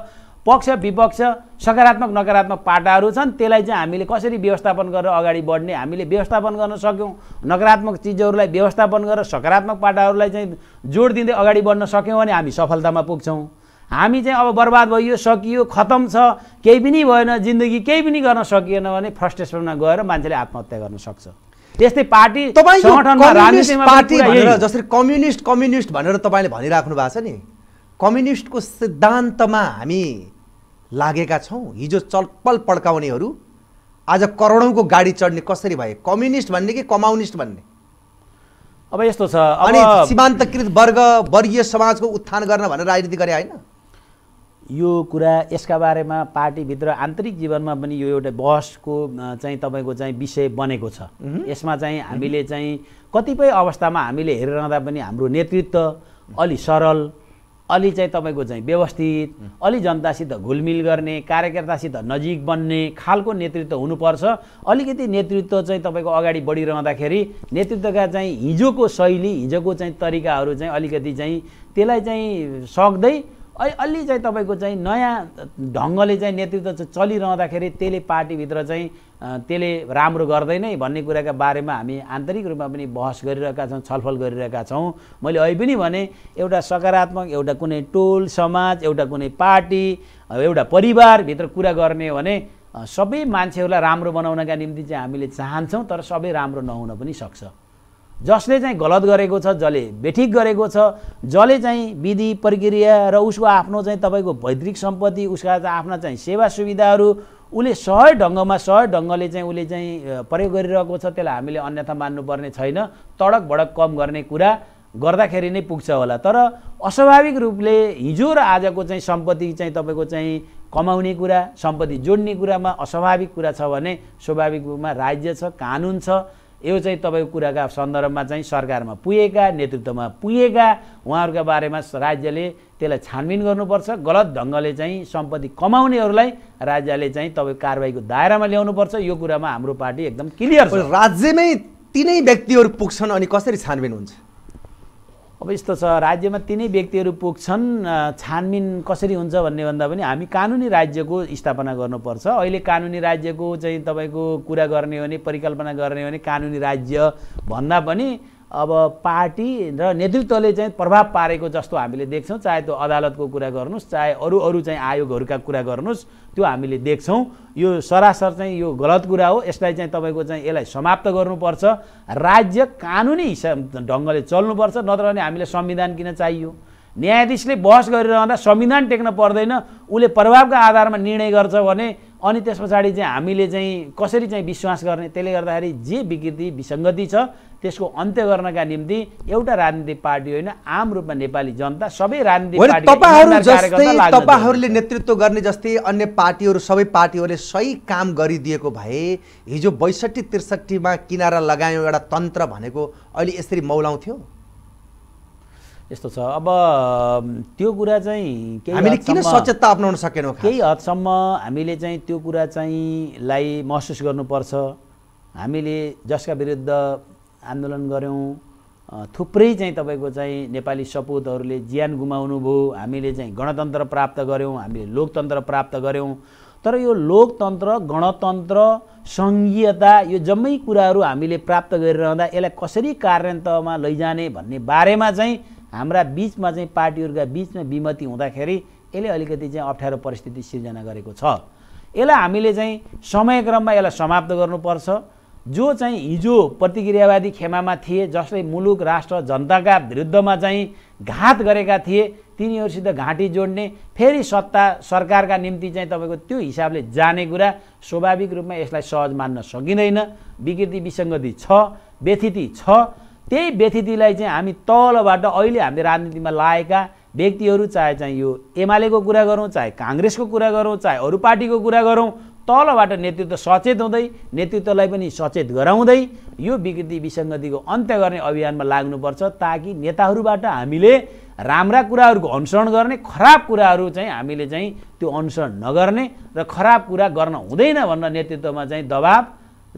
पक्ष विपक्ष सकारात्मक नकारात्मक पाटाहरू छन् त्यसलाई चाहिँ हामीले कसरी व्यवस्थापन गरेर अगाडि बढ्ने हामीले व्यवस्थापन गर्न सक्यौँ नकारात्मक चिजहरूलाई व्यवस्थापन गरेर सकारात्मक पाटाहरूलाई चाहिँ जोड दिँदै अगाडि बढ्न सक्यौँ भने हामी सफलतामा पुग्छौँ हामी चाहिँ अब बर्बाद भइयो सकियो खतम छ केही पनि भएन जिन्दगी केही पनि गर्न सकिएन भने फ्रस्ट्रेसनमा गएर मान्छेले आत्महत्या गर्न सक्छ त्यस्तै पार्टी पार्टी भनेर जसरी कम्युनिस्ट कम्युनिस्ट भनेर तपाईँले भनिराख्नु भएको छ नि कम्युनिस्टको सिद्धान्तमा हामी लागेका छौँ हिजो चलपल पड्काउनेहरू आज करोडौँको गाडी चढ्ने कसरी भए कम्युनिस्ट भन्ने कि कमाउनिस्ट भन्ने अब यस्तो छ अनि सीमान्तकृत वर्ग वर्गीय समाजको उत्थान गर्न भनेर राजनीति गरे होइन यो कुरा यसका बारेमा पार्टीभित्र आन्तरिक जीवनमा पनि यो एउटा बहसको चाहिँ तपाईँको चाहिँ विषय बनेको छ यसमा चाहिँ हामीले चाहिँ कतिपय अवस्थामा हामीले हेरिरहँदा पनि हाम्रो नेतृत्व अलि सरल अलि चाहिँ तपाईँको चाहिँ व्यवस्थित अलि जनतासित घुलमिल गर्ने कार्यकर्तासित नजिक बन्ने खालको नेतृत्व हुनुपर्छ अलिकति नेतृत्व चाहिँ तपाईँको अगाडि बढिरहँदाखेरि नेतृत्वका चाहिँ हिजोको शैली हिजोको चाहिँ तरिकाहरू चाहिँ अलिकति चाहिँ त्यसलाई चाहिँ सक्दै अलि चाहिँ तपाईँको चाहिँ नयाँ ढङ्गले चाहिँ नेतृत्व चलिरहँदाखेरि त्यसले पार्टीभित्र चाहिँ त्यसले राम्रो गर्दैन भन्ने कुराका बारेमा हामी आन्तरिक रूपमा पनि बहस गरिरहेका छौँ छलफल गरिरहेका छौँ मैले अहिले पनि भने एउटा सकारात्मक एउटा कुनै टोल समाज एउटा कुनै पार्टी एउटा परिवारभित्र कुरा गर्ने हो भने सबै मान्छेहरूलाई राम्रो बनाउनका निम्ति चाहिँ हामीले चाहन्छौँ तर सबै राम्रो नहुन पनि सक्छ जसले चाहिँ गलत गरेको छ जसले बेठिक गरेको छ जसले चाहिँ विधि प्रक्रिया र उसको आफ्नो चाहिँ तपाईँको वैद्रिक सम्पत्ति उसका आफ्ना चाहिँ सेवा सुविधाहरू उसले सहज ढङ्गमा सहज ढङ्गले चाहिँ उसले चाहिँ प्रयोग गरिरहेको छ त्यसलाई हामीले अन्यथा मान्नुपर्ने छैन तडक भडक कम गर्ने कुरा गर्दाखेरि नै पुग्छ होला तर अस्वाभाविक रूपले हिजो र आजको चाहिँ सम्पत्ति चाहिँ तपाईँको चाहिँ कमाउने कुरा सम्पत्ति जोड्ने कुरामा अस्वाभाविक कुरा छ भने स्वाभाविक रूपमा राज्य छ कानुन छ यो चाहिँ तपाईँको कुराका सन्दर्भमा चाहिँ सरकारमा पुगेका नेतृत्वमा पुगेका उहाँहरूका बारेमा राज्यले त्यसलाई छानबिन गर्नुपर्छ गलत ढङ्गले चाहिँ सम्पत्ति कमाउनेहरूलाई राज्यले चाहिँ तपाईँ कारवाहीको दायरामा ल्याउनुपर्छ यो कुरामा हाम्रो पार्टी एकदम क्लियर छ राज्यमै तिनै व्यक्तिहरू पुग्छन् अनि कसरी छानबिन हुन्छ अब यस्तो छ राज्यमा तिनै व्यक्तिहरू पुग्छन् छानबिन कसरी हुन्छ भन्ने भन्दा पनि हामी कानुनी राज्यको स्थापना गर्नुपर्छ अहिले कानुनी राज्यको चाहिँ तपाईँको कुरा गर्ने हो भने परिकल्पना गर्ने हो भने कानुनी राज्य भन्दा पनि अब पार्टी र नेतृत्वले चाहिँ प्रभाव पारेको जस्तो हामीले देख्छौँ चाहे त्यो अदालतको कुरा गर्नुहोस् चाहे अरू अरू चाहिँ आयोगहरूका कुरा गर्नुहोस् त्यो हामीले देख्छौँ यो सरासर चाहिँ यो गलत कुरा हो यसलाई चाहिँ तपाईँको चाहिँ यसलाई समाप्त गर्नुपर्छ राज्य कानुनी हिसाब ढङ्गले चल्नुपर्छ नत्र भने हामीलाई संविधान किन चाहियो न्यायाधीशले बहस गरिरहँदा संविधान टेक्न पर्दैन उसले प्रभावका आधारमा निर्णय गर्छ भने अनि त्यस पछाडि चाहिँ हामीले चाहिँ कसरी चाहिँ विश्वास गर्ने त्यसले गर्दाखेरि जे विकृति विसङ्गति छ त्यसको अन्त्य गर्नका निम्ति एउटा राजनीतिक पार्टी होइन आम रूपमा नेपाली जनता सबै राजनीतिक तपाईँहरूले नेतृत्व गर्ने जस्तै अन्य पार्टीहरू सबै पार्टीहरूले सही काम गरिदिएको भए हिजो बैसठी त्रिसठीमा किनारा लगायौँ एउटा तन्त्र भनेको अहिले यसरी मौलाउँथ्यो यस्तो छ अब त्यो कुरा चाहिँ हामीले किन सचेतता अप्नाउन सकेनौँ केही हदसम्म हामीले चाहिँ त्यो कुरा चाहिँ लाई महसुस गर्नुपर्छ हामीले जसका विरुद्ध आन्दोलन गऱ्यौँ थुप्रै चाहिँ तपाईँको चाहिँ नेपाली सपुतहरूले ज्यान गुमाउनु भयो हामीले चाहिँ गणतन्त्र प्राप्त गऱ्यौँ हामीले लोकतन्त्र प्राप्त गऱ्यौँ तर यो लोकतन्त्र गणतन्त्र सङ्घीयता यो जम्मै कुराहरू हामीले प्राप्त गरिरहँदा यसलाई कसरी कार्यान्तमा लैजाने भन्ने बारेमा चाहिँ हाम्रा बिचमा चाहिँ पार्टीहरूका बिचमा विमति हुँदाखेरि यसले अलिकति चाहिँ अप्ठ्यारो परिस्थिति सिर्जना गरेको छ यसलाई हामीले चाहिँ समयक्रममा यसलाई समाप्त गर्नुपर्छ जो चाहिँ हिजो प्रतिक्रियावादी खेमामा थिए जसले मुलुक राष्ट्र जनताका विरुद्धमा चाहिँ घात गरेका थिए तिनीहरूसित घाँटी जोड्ने फेरि सत्ता सरकारका निम्ति चाहिँ तपाईँको त्यो हिसाबले जाने कुरा स्वाभाविक रूपमा यसलाई सहज मान्न सकिँदैन विकृति विसङ्गति छ व्यथिति छ त्यही व्यथितिलाई चाहिँ हामी तलबाट अहिले हामीले राजनीतिमा लागेका व्यक्तिहरू चाहे चाहिँ यो एमालेको कुरा गरौँ चाहे काङ्ग्रेसको कुरा गरौँ चाहे अरू पार्टीको कुरा गरौँ तलबाट नेतृत्व सचेत हुँदै नेतृत्वलाई पनि सचेत गराउँदै यो विकृति विसङ्गतिको अन्त्य गर्ने अभियानमा लाग्नुपर्छ ताकि नेताहरूबाट हामीले राम्रा कुराहरूको अनुसरण गर्ने खराब कुराहरू चाहिँ हामीले चाहिँ त्यो अनुसरण नगर्ने र खराब कुरा गर्न हुँदैन भनेर नेतृत्वमा चाहिँ दबाब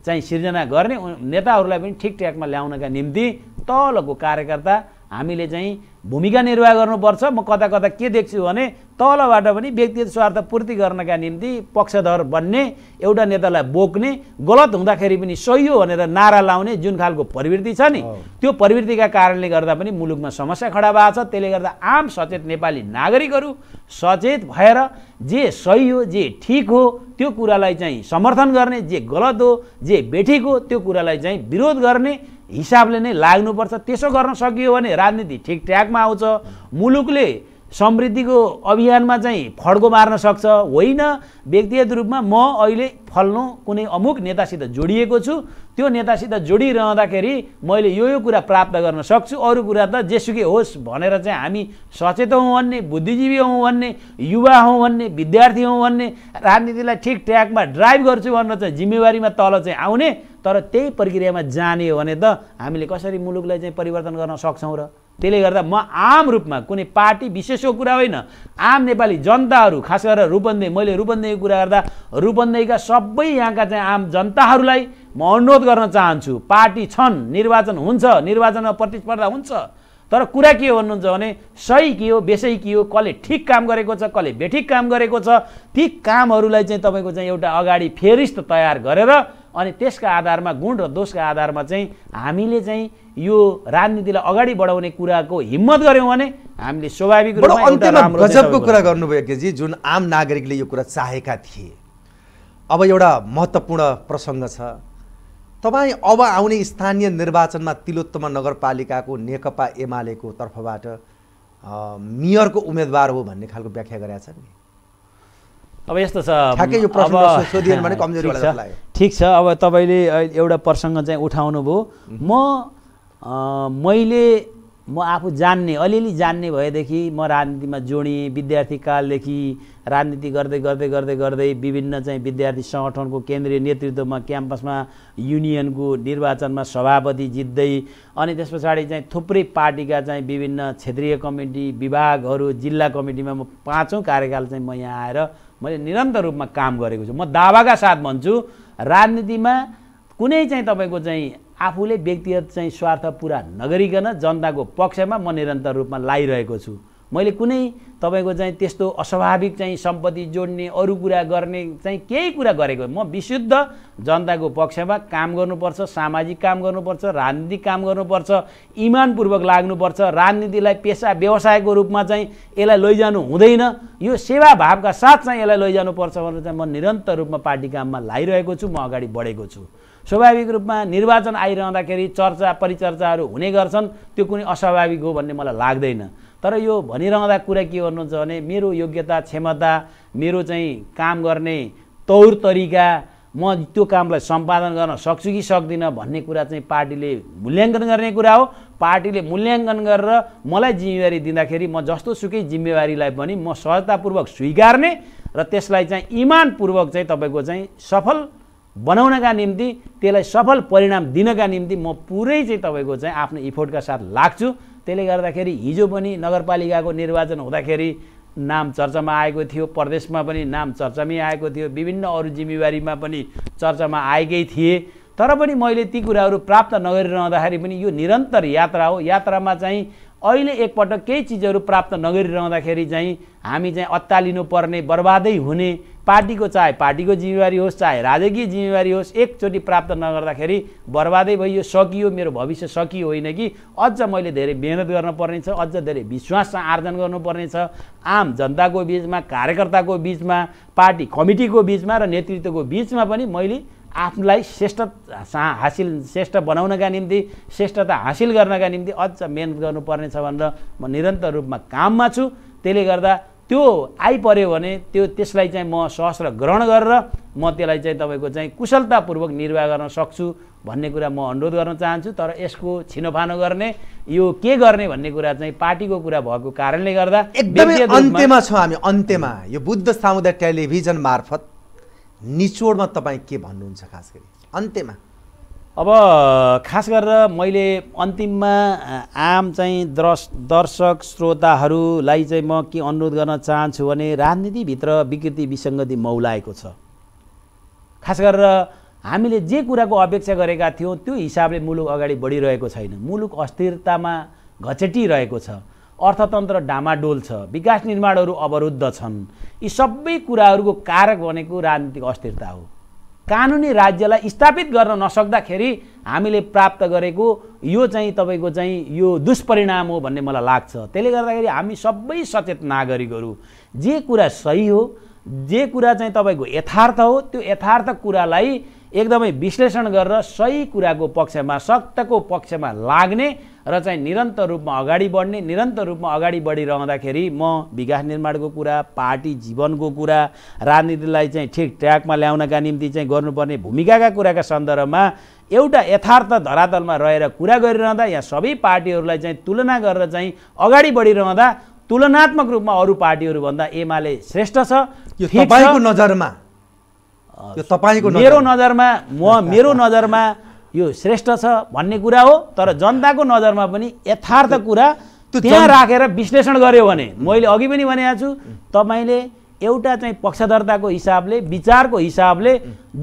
चाहिँ सिर्जना गर्ने नेताहरूलाई पनि ठिक ट्र्याकमा ल्याउनका निम्ति तलको कार्यकर्ता हामीले चाहिँ भूमिका निर्वाह गर्नुपर्छ म कता कता के देख्छु भने तलबाट पनि व्यक्तिगत स्वार्थ पूर्ति गर्नका निम्ति पक्षधर बन्ने एउटा नेतालाई बोक्ने गलत हुँदाखेरि पनि सही हो भनेर नारा लाउने जुन खालको प्रवृत्ति छ नि त्यो प्रवृत्तिका कारणले गर्दा पनि मुलुकमा समस्या खडा भएको छ त्यसले गर्दा आम सचेत नेपाली नागरिकहरू सचेत भएर जे सही हो जे ठिक हो त्यो कुरालाई चाहिँ समर्थन गर्ने जे गलत हो जे बेठिक हो त्यो कुरालाई चाहिँ विरोध गर्ने हिसाबले नै लाग्नुपर्छ त्यसो गर्न सकियो भने राजनीति ठिक ठिकठ्याकमा आउँछ मुलुकले समृद्धिको अभियानमा चाहिँ फड्को मार्न सक्छ होइन व्यक्तिगत रूपमा म अहिले फल्नु कुनै अमुक नेतासित जोडिएको छु त्यो नेतासित जोडिरहँदाखेरि मैले यो यो कुरा प्राप्त गर्न सक्छु अरू कुरा त जेसुकै होस् भनेर चाहिँ हामी सचेत हौँ भन्ने बुद्धिजीवी हौँ भन्ने युवा हौँ भन्ने विद्यार्थी हौँ भन्ने राजनीतिलाई ठिक ट्र्याकमा ड्राइभ गर्छु भनेर चाहिँ जिम्मेवारीमा तल चाहिँ आउने तर त्यही प्रक्रियामा जाने हो भने त हामीले कसरी मुलुकलाई चाहिँ परिवर्तन गर्न सक्छौँ र त्यसले गर्दा म आम रूपमा कुनै पार्टी विशेषको कुरा होइन आम नेपाली जनताहरू खास गरेर रूपन्देही मैले रूपन्देहीको कुरा गर्दा रूपन्देहीका सबै यहाँका चाहिँ आम जनताहरूलाई म अनुरोध गर्न चाहन्छु पार्टी छन् निर्वाचन हुन्छ निर्वाचनमा प्रतिस्पर्धा हुन्छ तर कुरा के हो भन्नुहुन्छ भने सही के हो बेसै के हो कसले ठिक काम गरेको छ कसले बेठिक काम गरेको छ ती कामहरूलाई चाहिँ तपाईँको चाहिँ एउटा अगाडि फेरिस्त तयार गरेर अनि त्यसका आधारमा गुण र दोषका आधारमा चाहिँ हामीले चाहिँ यो राजनीतिलाई अगाडि बढाउने कुराको हिम्मत गऱ्यौँ भने हामीले स्वाभाविक रूपमा गजबको कुरा गर्नुभयो केजी जुन आम नागरिकले यो कुरा चाहेका थिए अब एउटा महत्त्वपूर्ण प्रसङ्ग छ तपाईँ अब आउने स्थानीय निर्वाचनमा तिलोत्तमा नगरपालिकाको नेकपा एमालेको तर्फबाट मेयरको उम्मेदवार हो भन्ने खालको व्याख्या गरेका छन् नि अब यस्तो छ यो प्रश्न ठिक छ अब तपाईँले एउटा प्रसङ्ग चाहिँ उठाउनु उठाउनुभयो म मैले म आफू जान्ने अलिअलि जान्ने भएदेखि म राजनीतिमा जोडेँ विद्यार्थी कालदेखि राजनीति गर्दै गर्दै गर्दै गर्दै विभिन्न चाहिँ विद्यार्थी सङ्गठनको केन्द्रीय नेतृत्वमा क्याम्पसमा युनियनको निर्वाचनमा सभापति जित्दै अनि त्यस पछाडि चाहिँ थुप्रै पार्टीका चाहिँ विभिन्न क्षेत्रीय कमिटी विभागहरू जिल्ला कमिटीमा म पाँचौँ कार्यकाल चाहिँ म यहाँ आएर मैले निरन्तर रूपमा काम गरेको छु म दावाका साथ भन्छु राजनीतिमा कुनै चाहिँ तपाईँको चाहिँ आफूले व्यक्तिगत चाहिँ स्वार्थ पुरा नगरिकन जनताको पक्षमा म निरन्तर रूपमा लागिरहेको छु मैले कुनै तपाईँको चाहिँ त्यस्तो अस्वाभाविक चाहिँ सम्पत्ति जोड्ने अरू कुरा गर्ने चाहिँ केही कुरा गरेको म विशुद्ध जनताको पक्षमा काम गर्नुपर्छ सामाजिक काम गर्नुपर्छ राजनीतिक काम गर्नुपर्छ इमानपूर्वक लाग्नुपर्छ राजनीतिलाई पेसा व्यवसायको रूपमा चाहिँ यसलाई लैजानु हुँदैन यो सेवाभावका साथ चाहिँ यसलाई लैजानुपर्छ भनेर चाहिँ म निरन्तर रूपमा पार्टी काममा लागिरहेको छु म अगाडि बढेको छु स्वाभाविक रूपमा निर्वाचन आइरहँदाखेरि चर्चा परिचर्चाहरू हुने गर्छन् त्यो कुनै अस्वाभाविक हो भन्ने मलाई लाग्दैन तर यो भनिरहँदा कुरा के गर्नुहुन्छ भने मेरो योग्यता क्षमता मेरो चाहिँ काम गर्ने तौर तरिका म त्यो कामलाई सम्पादन गर्न सक्छु कि सक्दिनँ भन्ने कुरा चाहिँ पार्टीले मूल्याङ्कन गर्ने कुरा हो पार्टीले मूल्याङ्कन गरेर मलाई जिम्मेवारी दिँदाखेरि म जस्तो सुकै जिम्मेवारीलाई पनि म सहजतापूर्वक स्वीकार्ने र त्यसलाई चाहिँ इमानपूर्वक चाहिँ तपाईँको चाहिँ सफल बनाउनका निम्ति त्यसलाई सफल परिणाम दिनका निम्ति म पुरै चाहिँ तपाईँको चाहिँ आफ्नो इफोर्टका साथ लाग्छु त्यसले गर्दाखेरि हिजो पनि नगरपालिकाको निर्वाचन हुँदाखेरि नाम चर्चामा आएको थियो प्रदेशमा पनि नाम चर्चामै आएको थियो विभिन्न अरू जिम्मेवारीमा पनि चर्चामा आएकै थिए तर पनि मैले ती कुराहरू प्राप्त नगरिरहँदाखेरि पनि यो निरन्तर यात्रा हो यात्रामा चाहिँ अहिले एकपटक केही चिजहरू प्राप्त नगरिरहँदाखेरि चाहिँ हामी चाहिँ अत्तालिनु पर्ने बर्बादै हुने पार्टीको चाहे पार्टीको जिम्मेवारी होस् चाहे राजकीय जिम्मेवारी होस् एकचोटि प्राप्त नगर्दाखेरि बर्बादै भयो सकियो मेरो भविष्य सकियो होइन कि अझ मैले धेरै मिहिनेत गर्नुपर्नेछ अझ धेरै विश्वास आर्जन गर्नुपर्नेछ आम जनताको बिचमा कार्यकर्ताको बिचमा पार्टी कमिटीको बिचमा र नेतृत्वको बिचमा पनि मैले आफूलाई श्रेष्ठ हासिल श्रेष्ठ बनाउनका निम्ति श्रेष्ठता हासिल गर्नका निम्ति अझ मिहिनेत गर्नुपर्नेछ भनेर म निरन्तर रूपमा काममा छु त्यसले गर्दा त्यो आइपऱ्यो भने त्यो त्यसलाई चाहिँ म सहस्र ग्रहण गरेर म त्यसलाई चाहिँ तपाईँको चाहिँ कुशलतापूर्वक निर्वाह गर्न सक्छु भन्ने कुरा म अनुरोध गर्न चाहन्छु तर यसको छिनोफानो गर्ने यो के गर्ने भन्ने कुरा चाहिँ पार्टीको कुरा भएको कारणले गर्दा एकदमै अन्त्यमा छौँ हामी अन्त्यमा यो बुद्ध सामुदायिक टेलिभिजन मार्फत निचोडमा तपाईँ के भन्नुहुन्छ खास गरी अन्त्यमा अब खास गरेर मैले अन्तिममा आम चाहिँ दर्श दर्शक श्रोताहरूलाई चाहिँ म के अनुरोध गर्न चाहन्छु भने राजनीतिभित्र विकृति विसङ्गति मौलाएको छ खास गरेर हामीले जे कुराको अपेक्षा गरेका थियौँ त्यो हिसाबले मुलुक अगाडि बढिरहेको छैन मुलुक अस्थिरतामा घचेटिरहेको छ अर्थतन्त्र डामाडोल छ विकास निर्माणहरू अवरुद्ध छन् यी सबै कुराहरूको कारक भनेको राजनीतिक अस्थिरता हो कानुनी राज्यलाई स्थापित गर्न नसक्दाखेरि हामीले प्राप्त गरेको यो चाहिँ तपाईँको चाहिँ यो दुष्परिणाम हो भन्ने मलाई लाग्छ त्यसले गर्दाखेरि हामी सबै सचेत नागरिकहरू जे कुरा सही हो जे कुरा चाहिँ तपाईँको यथार्थ हो त्यो यथार्थ कुरालाई एकदमै विश्लेषण गरेर सही कुराको पक्षमा सत्यको पक्षमा लाग्ने र चाहिँ निरन्तर रूपमा अगाडि बढ्ने निरन्तर रूपमा अगाडि बढिरहँदाखेरि म विकास निर्माणको कुरा पार्टी जीवनको कुरा राजनीतिलाई चाहिँ ठिक ट्र्याकमा ल्याउनका निम्ति चाहिँ गर्नुपर्ने भूमिकाका कुराका सन्दर्भमा एउटा यथार्थ धरातलमा रहेर कुरा गरिरहँदा यहाँ सबै पार्टीहरूलाई चाहिँ तुलना गरेर चाहिँ अगाडि बढिरहँदा तुलनात्मक रूपमा अरू पार्टीहरूभन्दा एमाले श्रेष्ठ छ यो तपाईँको नजरमा तपाईँको मेरो नजरमा म मेरो नजरमा यो श्रेष्ठ छ भन्ने कुरा हो तर जनताको नजरमा पनि यथार्थ कुरा त्यहाँ राखेर विश्लेषण गर्यो भने मैले अघि पनि भनेको छु तपाईँले एउटा चाहिँ पक्षधरताको हिसाबले विचारको हिसाबले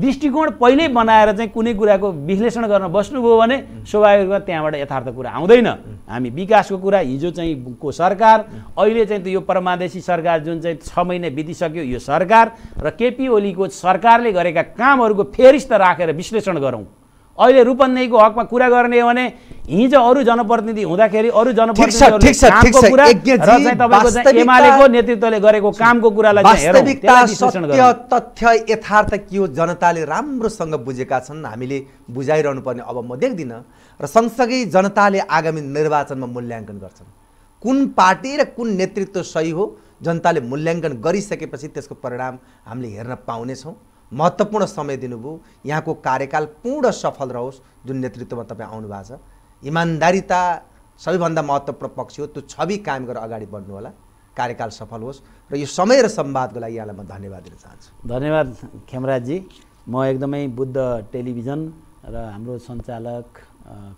दृष्टिकोण पहिल्यै बनाएर चाहिँ कुनै कुराको विश्लेषण गर्न बस्नुभयो भने स्वाभाविक रूपमा त्यहाँबाट यथार्थ कुरा आउँदैन हामी विकासको कुरा हिजो चाहिँ को सरकार अहिले चाहिँ यो परमादेशी सरकार जुन चाहिँ छ महिना बितिसक्यो यो सरकार र केपी ओलीको सरकारले गरेका कामहरूको फेरिस्त राखेर विश्लेषण गरौँ अहिले रूपन्देहीको हकमा कुरा गर्ने हो भने हिजो अरू जनप्रतिनिधि हुँदाखेरि अरू जनप्रतिनिधिको नेतृत्वले गरेको कामको कुरालाई तथ्य यथार्थ के हो जनताले राम्रोसँग बुझेका छन् हामीले बुझाइरहनु पर्ने अब म देख्दिनँ र सँगसँगै जनताले आगामी निर्वाचनमा मूल्याङ्कन गर्छन् कुन पार्टी र कुन नेतृत्व सही हो जनताले मूल्याङ्कन गरिसकेपछि त्यसको परिणाम हामीले हेर्न पाउनेछौँ महत्त्वपूर्ण समय दिनुभयो यहाँको कार्यकाल पूर्ण सफल रहोस् जुन नेतृत्वमा तपाईँ आउनु भएको छ इमान्दारिता सबैभन्दा महत्त्वपूर्ण पक्ष हो त्यो छवि कायम गरेर अगाडि बढ्नु होला कार्यकाल सफल होस् र यो समय र सम्वादको लागि यहाँलाई म धन्यवाद दिन चाहन्छु धन्यवाद खेमराजी म एकदमै बुद्ध टेलिभिजन र हाम्रो सञ्चालक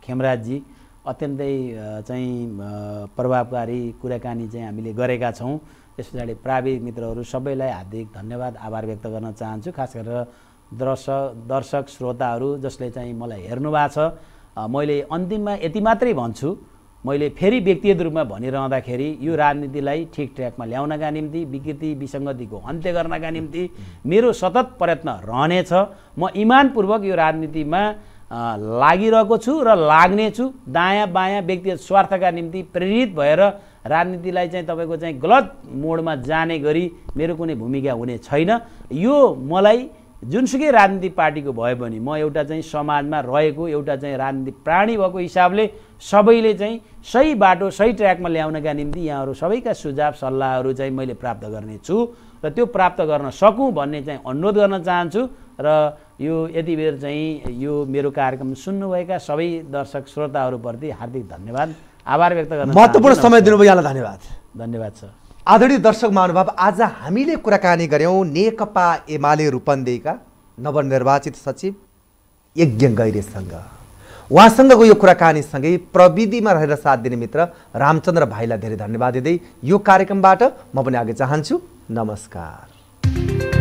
खेमराजी अत्यन्तै चाहिँ प्रभावकारी कुराकानी चाहिँ हामीले गरेका छौँ त्यस पछाडि प्राविधिक मित्रहरू सबैलाई हार्दिक धन्यवाद आभार व्यक्त गर्न चाहन्छु खास गरेर दर्शक दर्शक श्रोताहरू जसले चाहिँ मलाई हेर्नु भएको छ मैले अन्तिममा यति मात्रै भन्छु मैले फेरि व्यक्तिगत रूपमा भनिरहँदाखेरि यो राजनीतिलाई ठिक ट्र्याकमा ल्याउनका निम्ति विकृति विसङ्गतिको अन्त्य गर्नका निम्ति मेरो सतत प्रयत्न रहनेछ म इमानपूर्वक यो राजनीतिमा लागिरहेको छु र लाग्नेछु दायाँ बायाँ व्यक्तिगत स्वार्थका निम्ति प्रेरित भएर राजनीतिलाई चाहिँ तपाईँको चाहिँ गलत मोडमा जाने गरी मेरो कुनै भूमिका हुने छैन यो मलाई जुनसुकै राजनीति पार्टीको भए पनि म एउटा चाहिँ समाजमा रहेको एउटा चाहिँ राजनीतिक प्राणी भएको हिसाबले सबैले चाहिँ सही बाटो सही ट्र्याकमा ल्याउनका निम्ति यहाँहरू सबैका सुझाव सल्लाहहरू चाहिँ मैले प्राप्त गर्नेछु र त्यो प्राप्त गर्न सकौँ भन्ने चाहिँ अनुरोध गर्न चाहन्छु र यो यति बेर चाहिँ यो मेरो कार्यक्रम सुन्नुभएका सबै दर्शक श्रोताहरूप्रति हार्दिक धन्यवाद आभार व्यक्त गर्न महत्त्वपूर्ण समय दिनुभयो यहाँलाई धन्यवाद धन्यवाद छ आदरणीय दर्शक महानुभाव आज हामीले कुराकानी गऱ्यौँ नेकपा एमाले रूपन्देहीका नवनिर्वाचित सचिव यज्ञ गैरेसँग उहाँसँगको यो कुराकानीसँगै प्रविधिमा रहेर साथ दिने मित्र रामचन्द्र भाइलाई धेरै धन्यवाद दिँदै यो कार्यक्रमबाट म पनि आगे चाहन्छु नमस्कार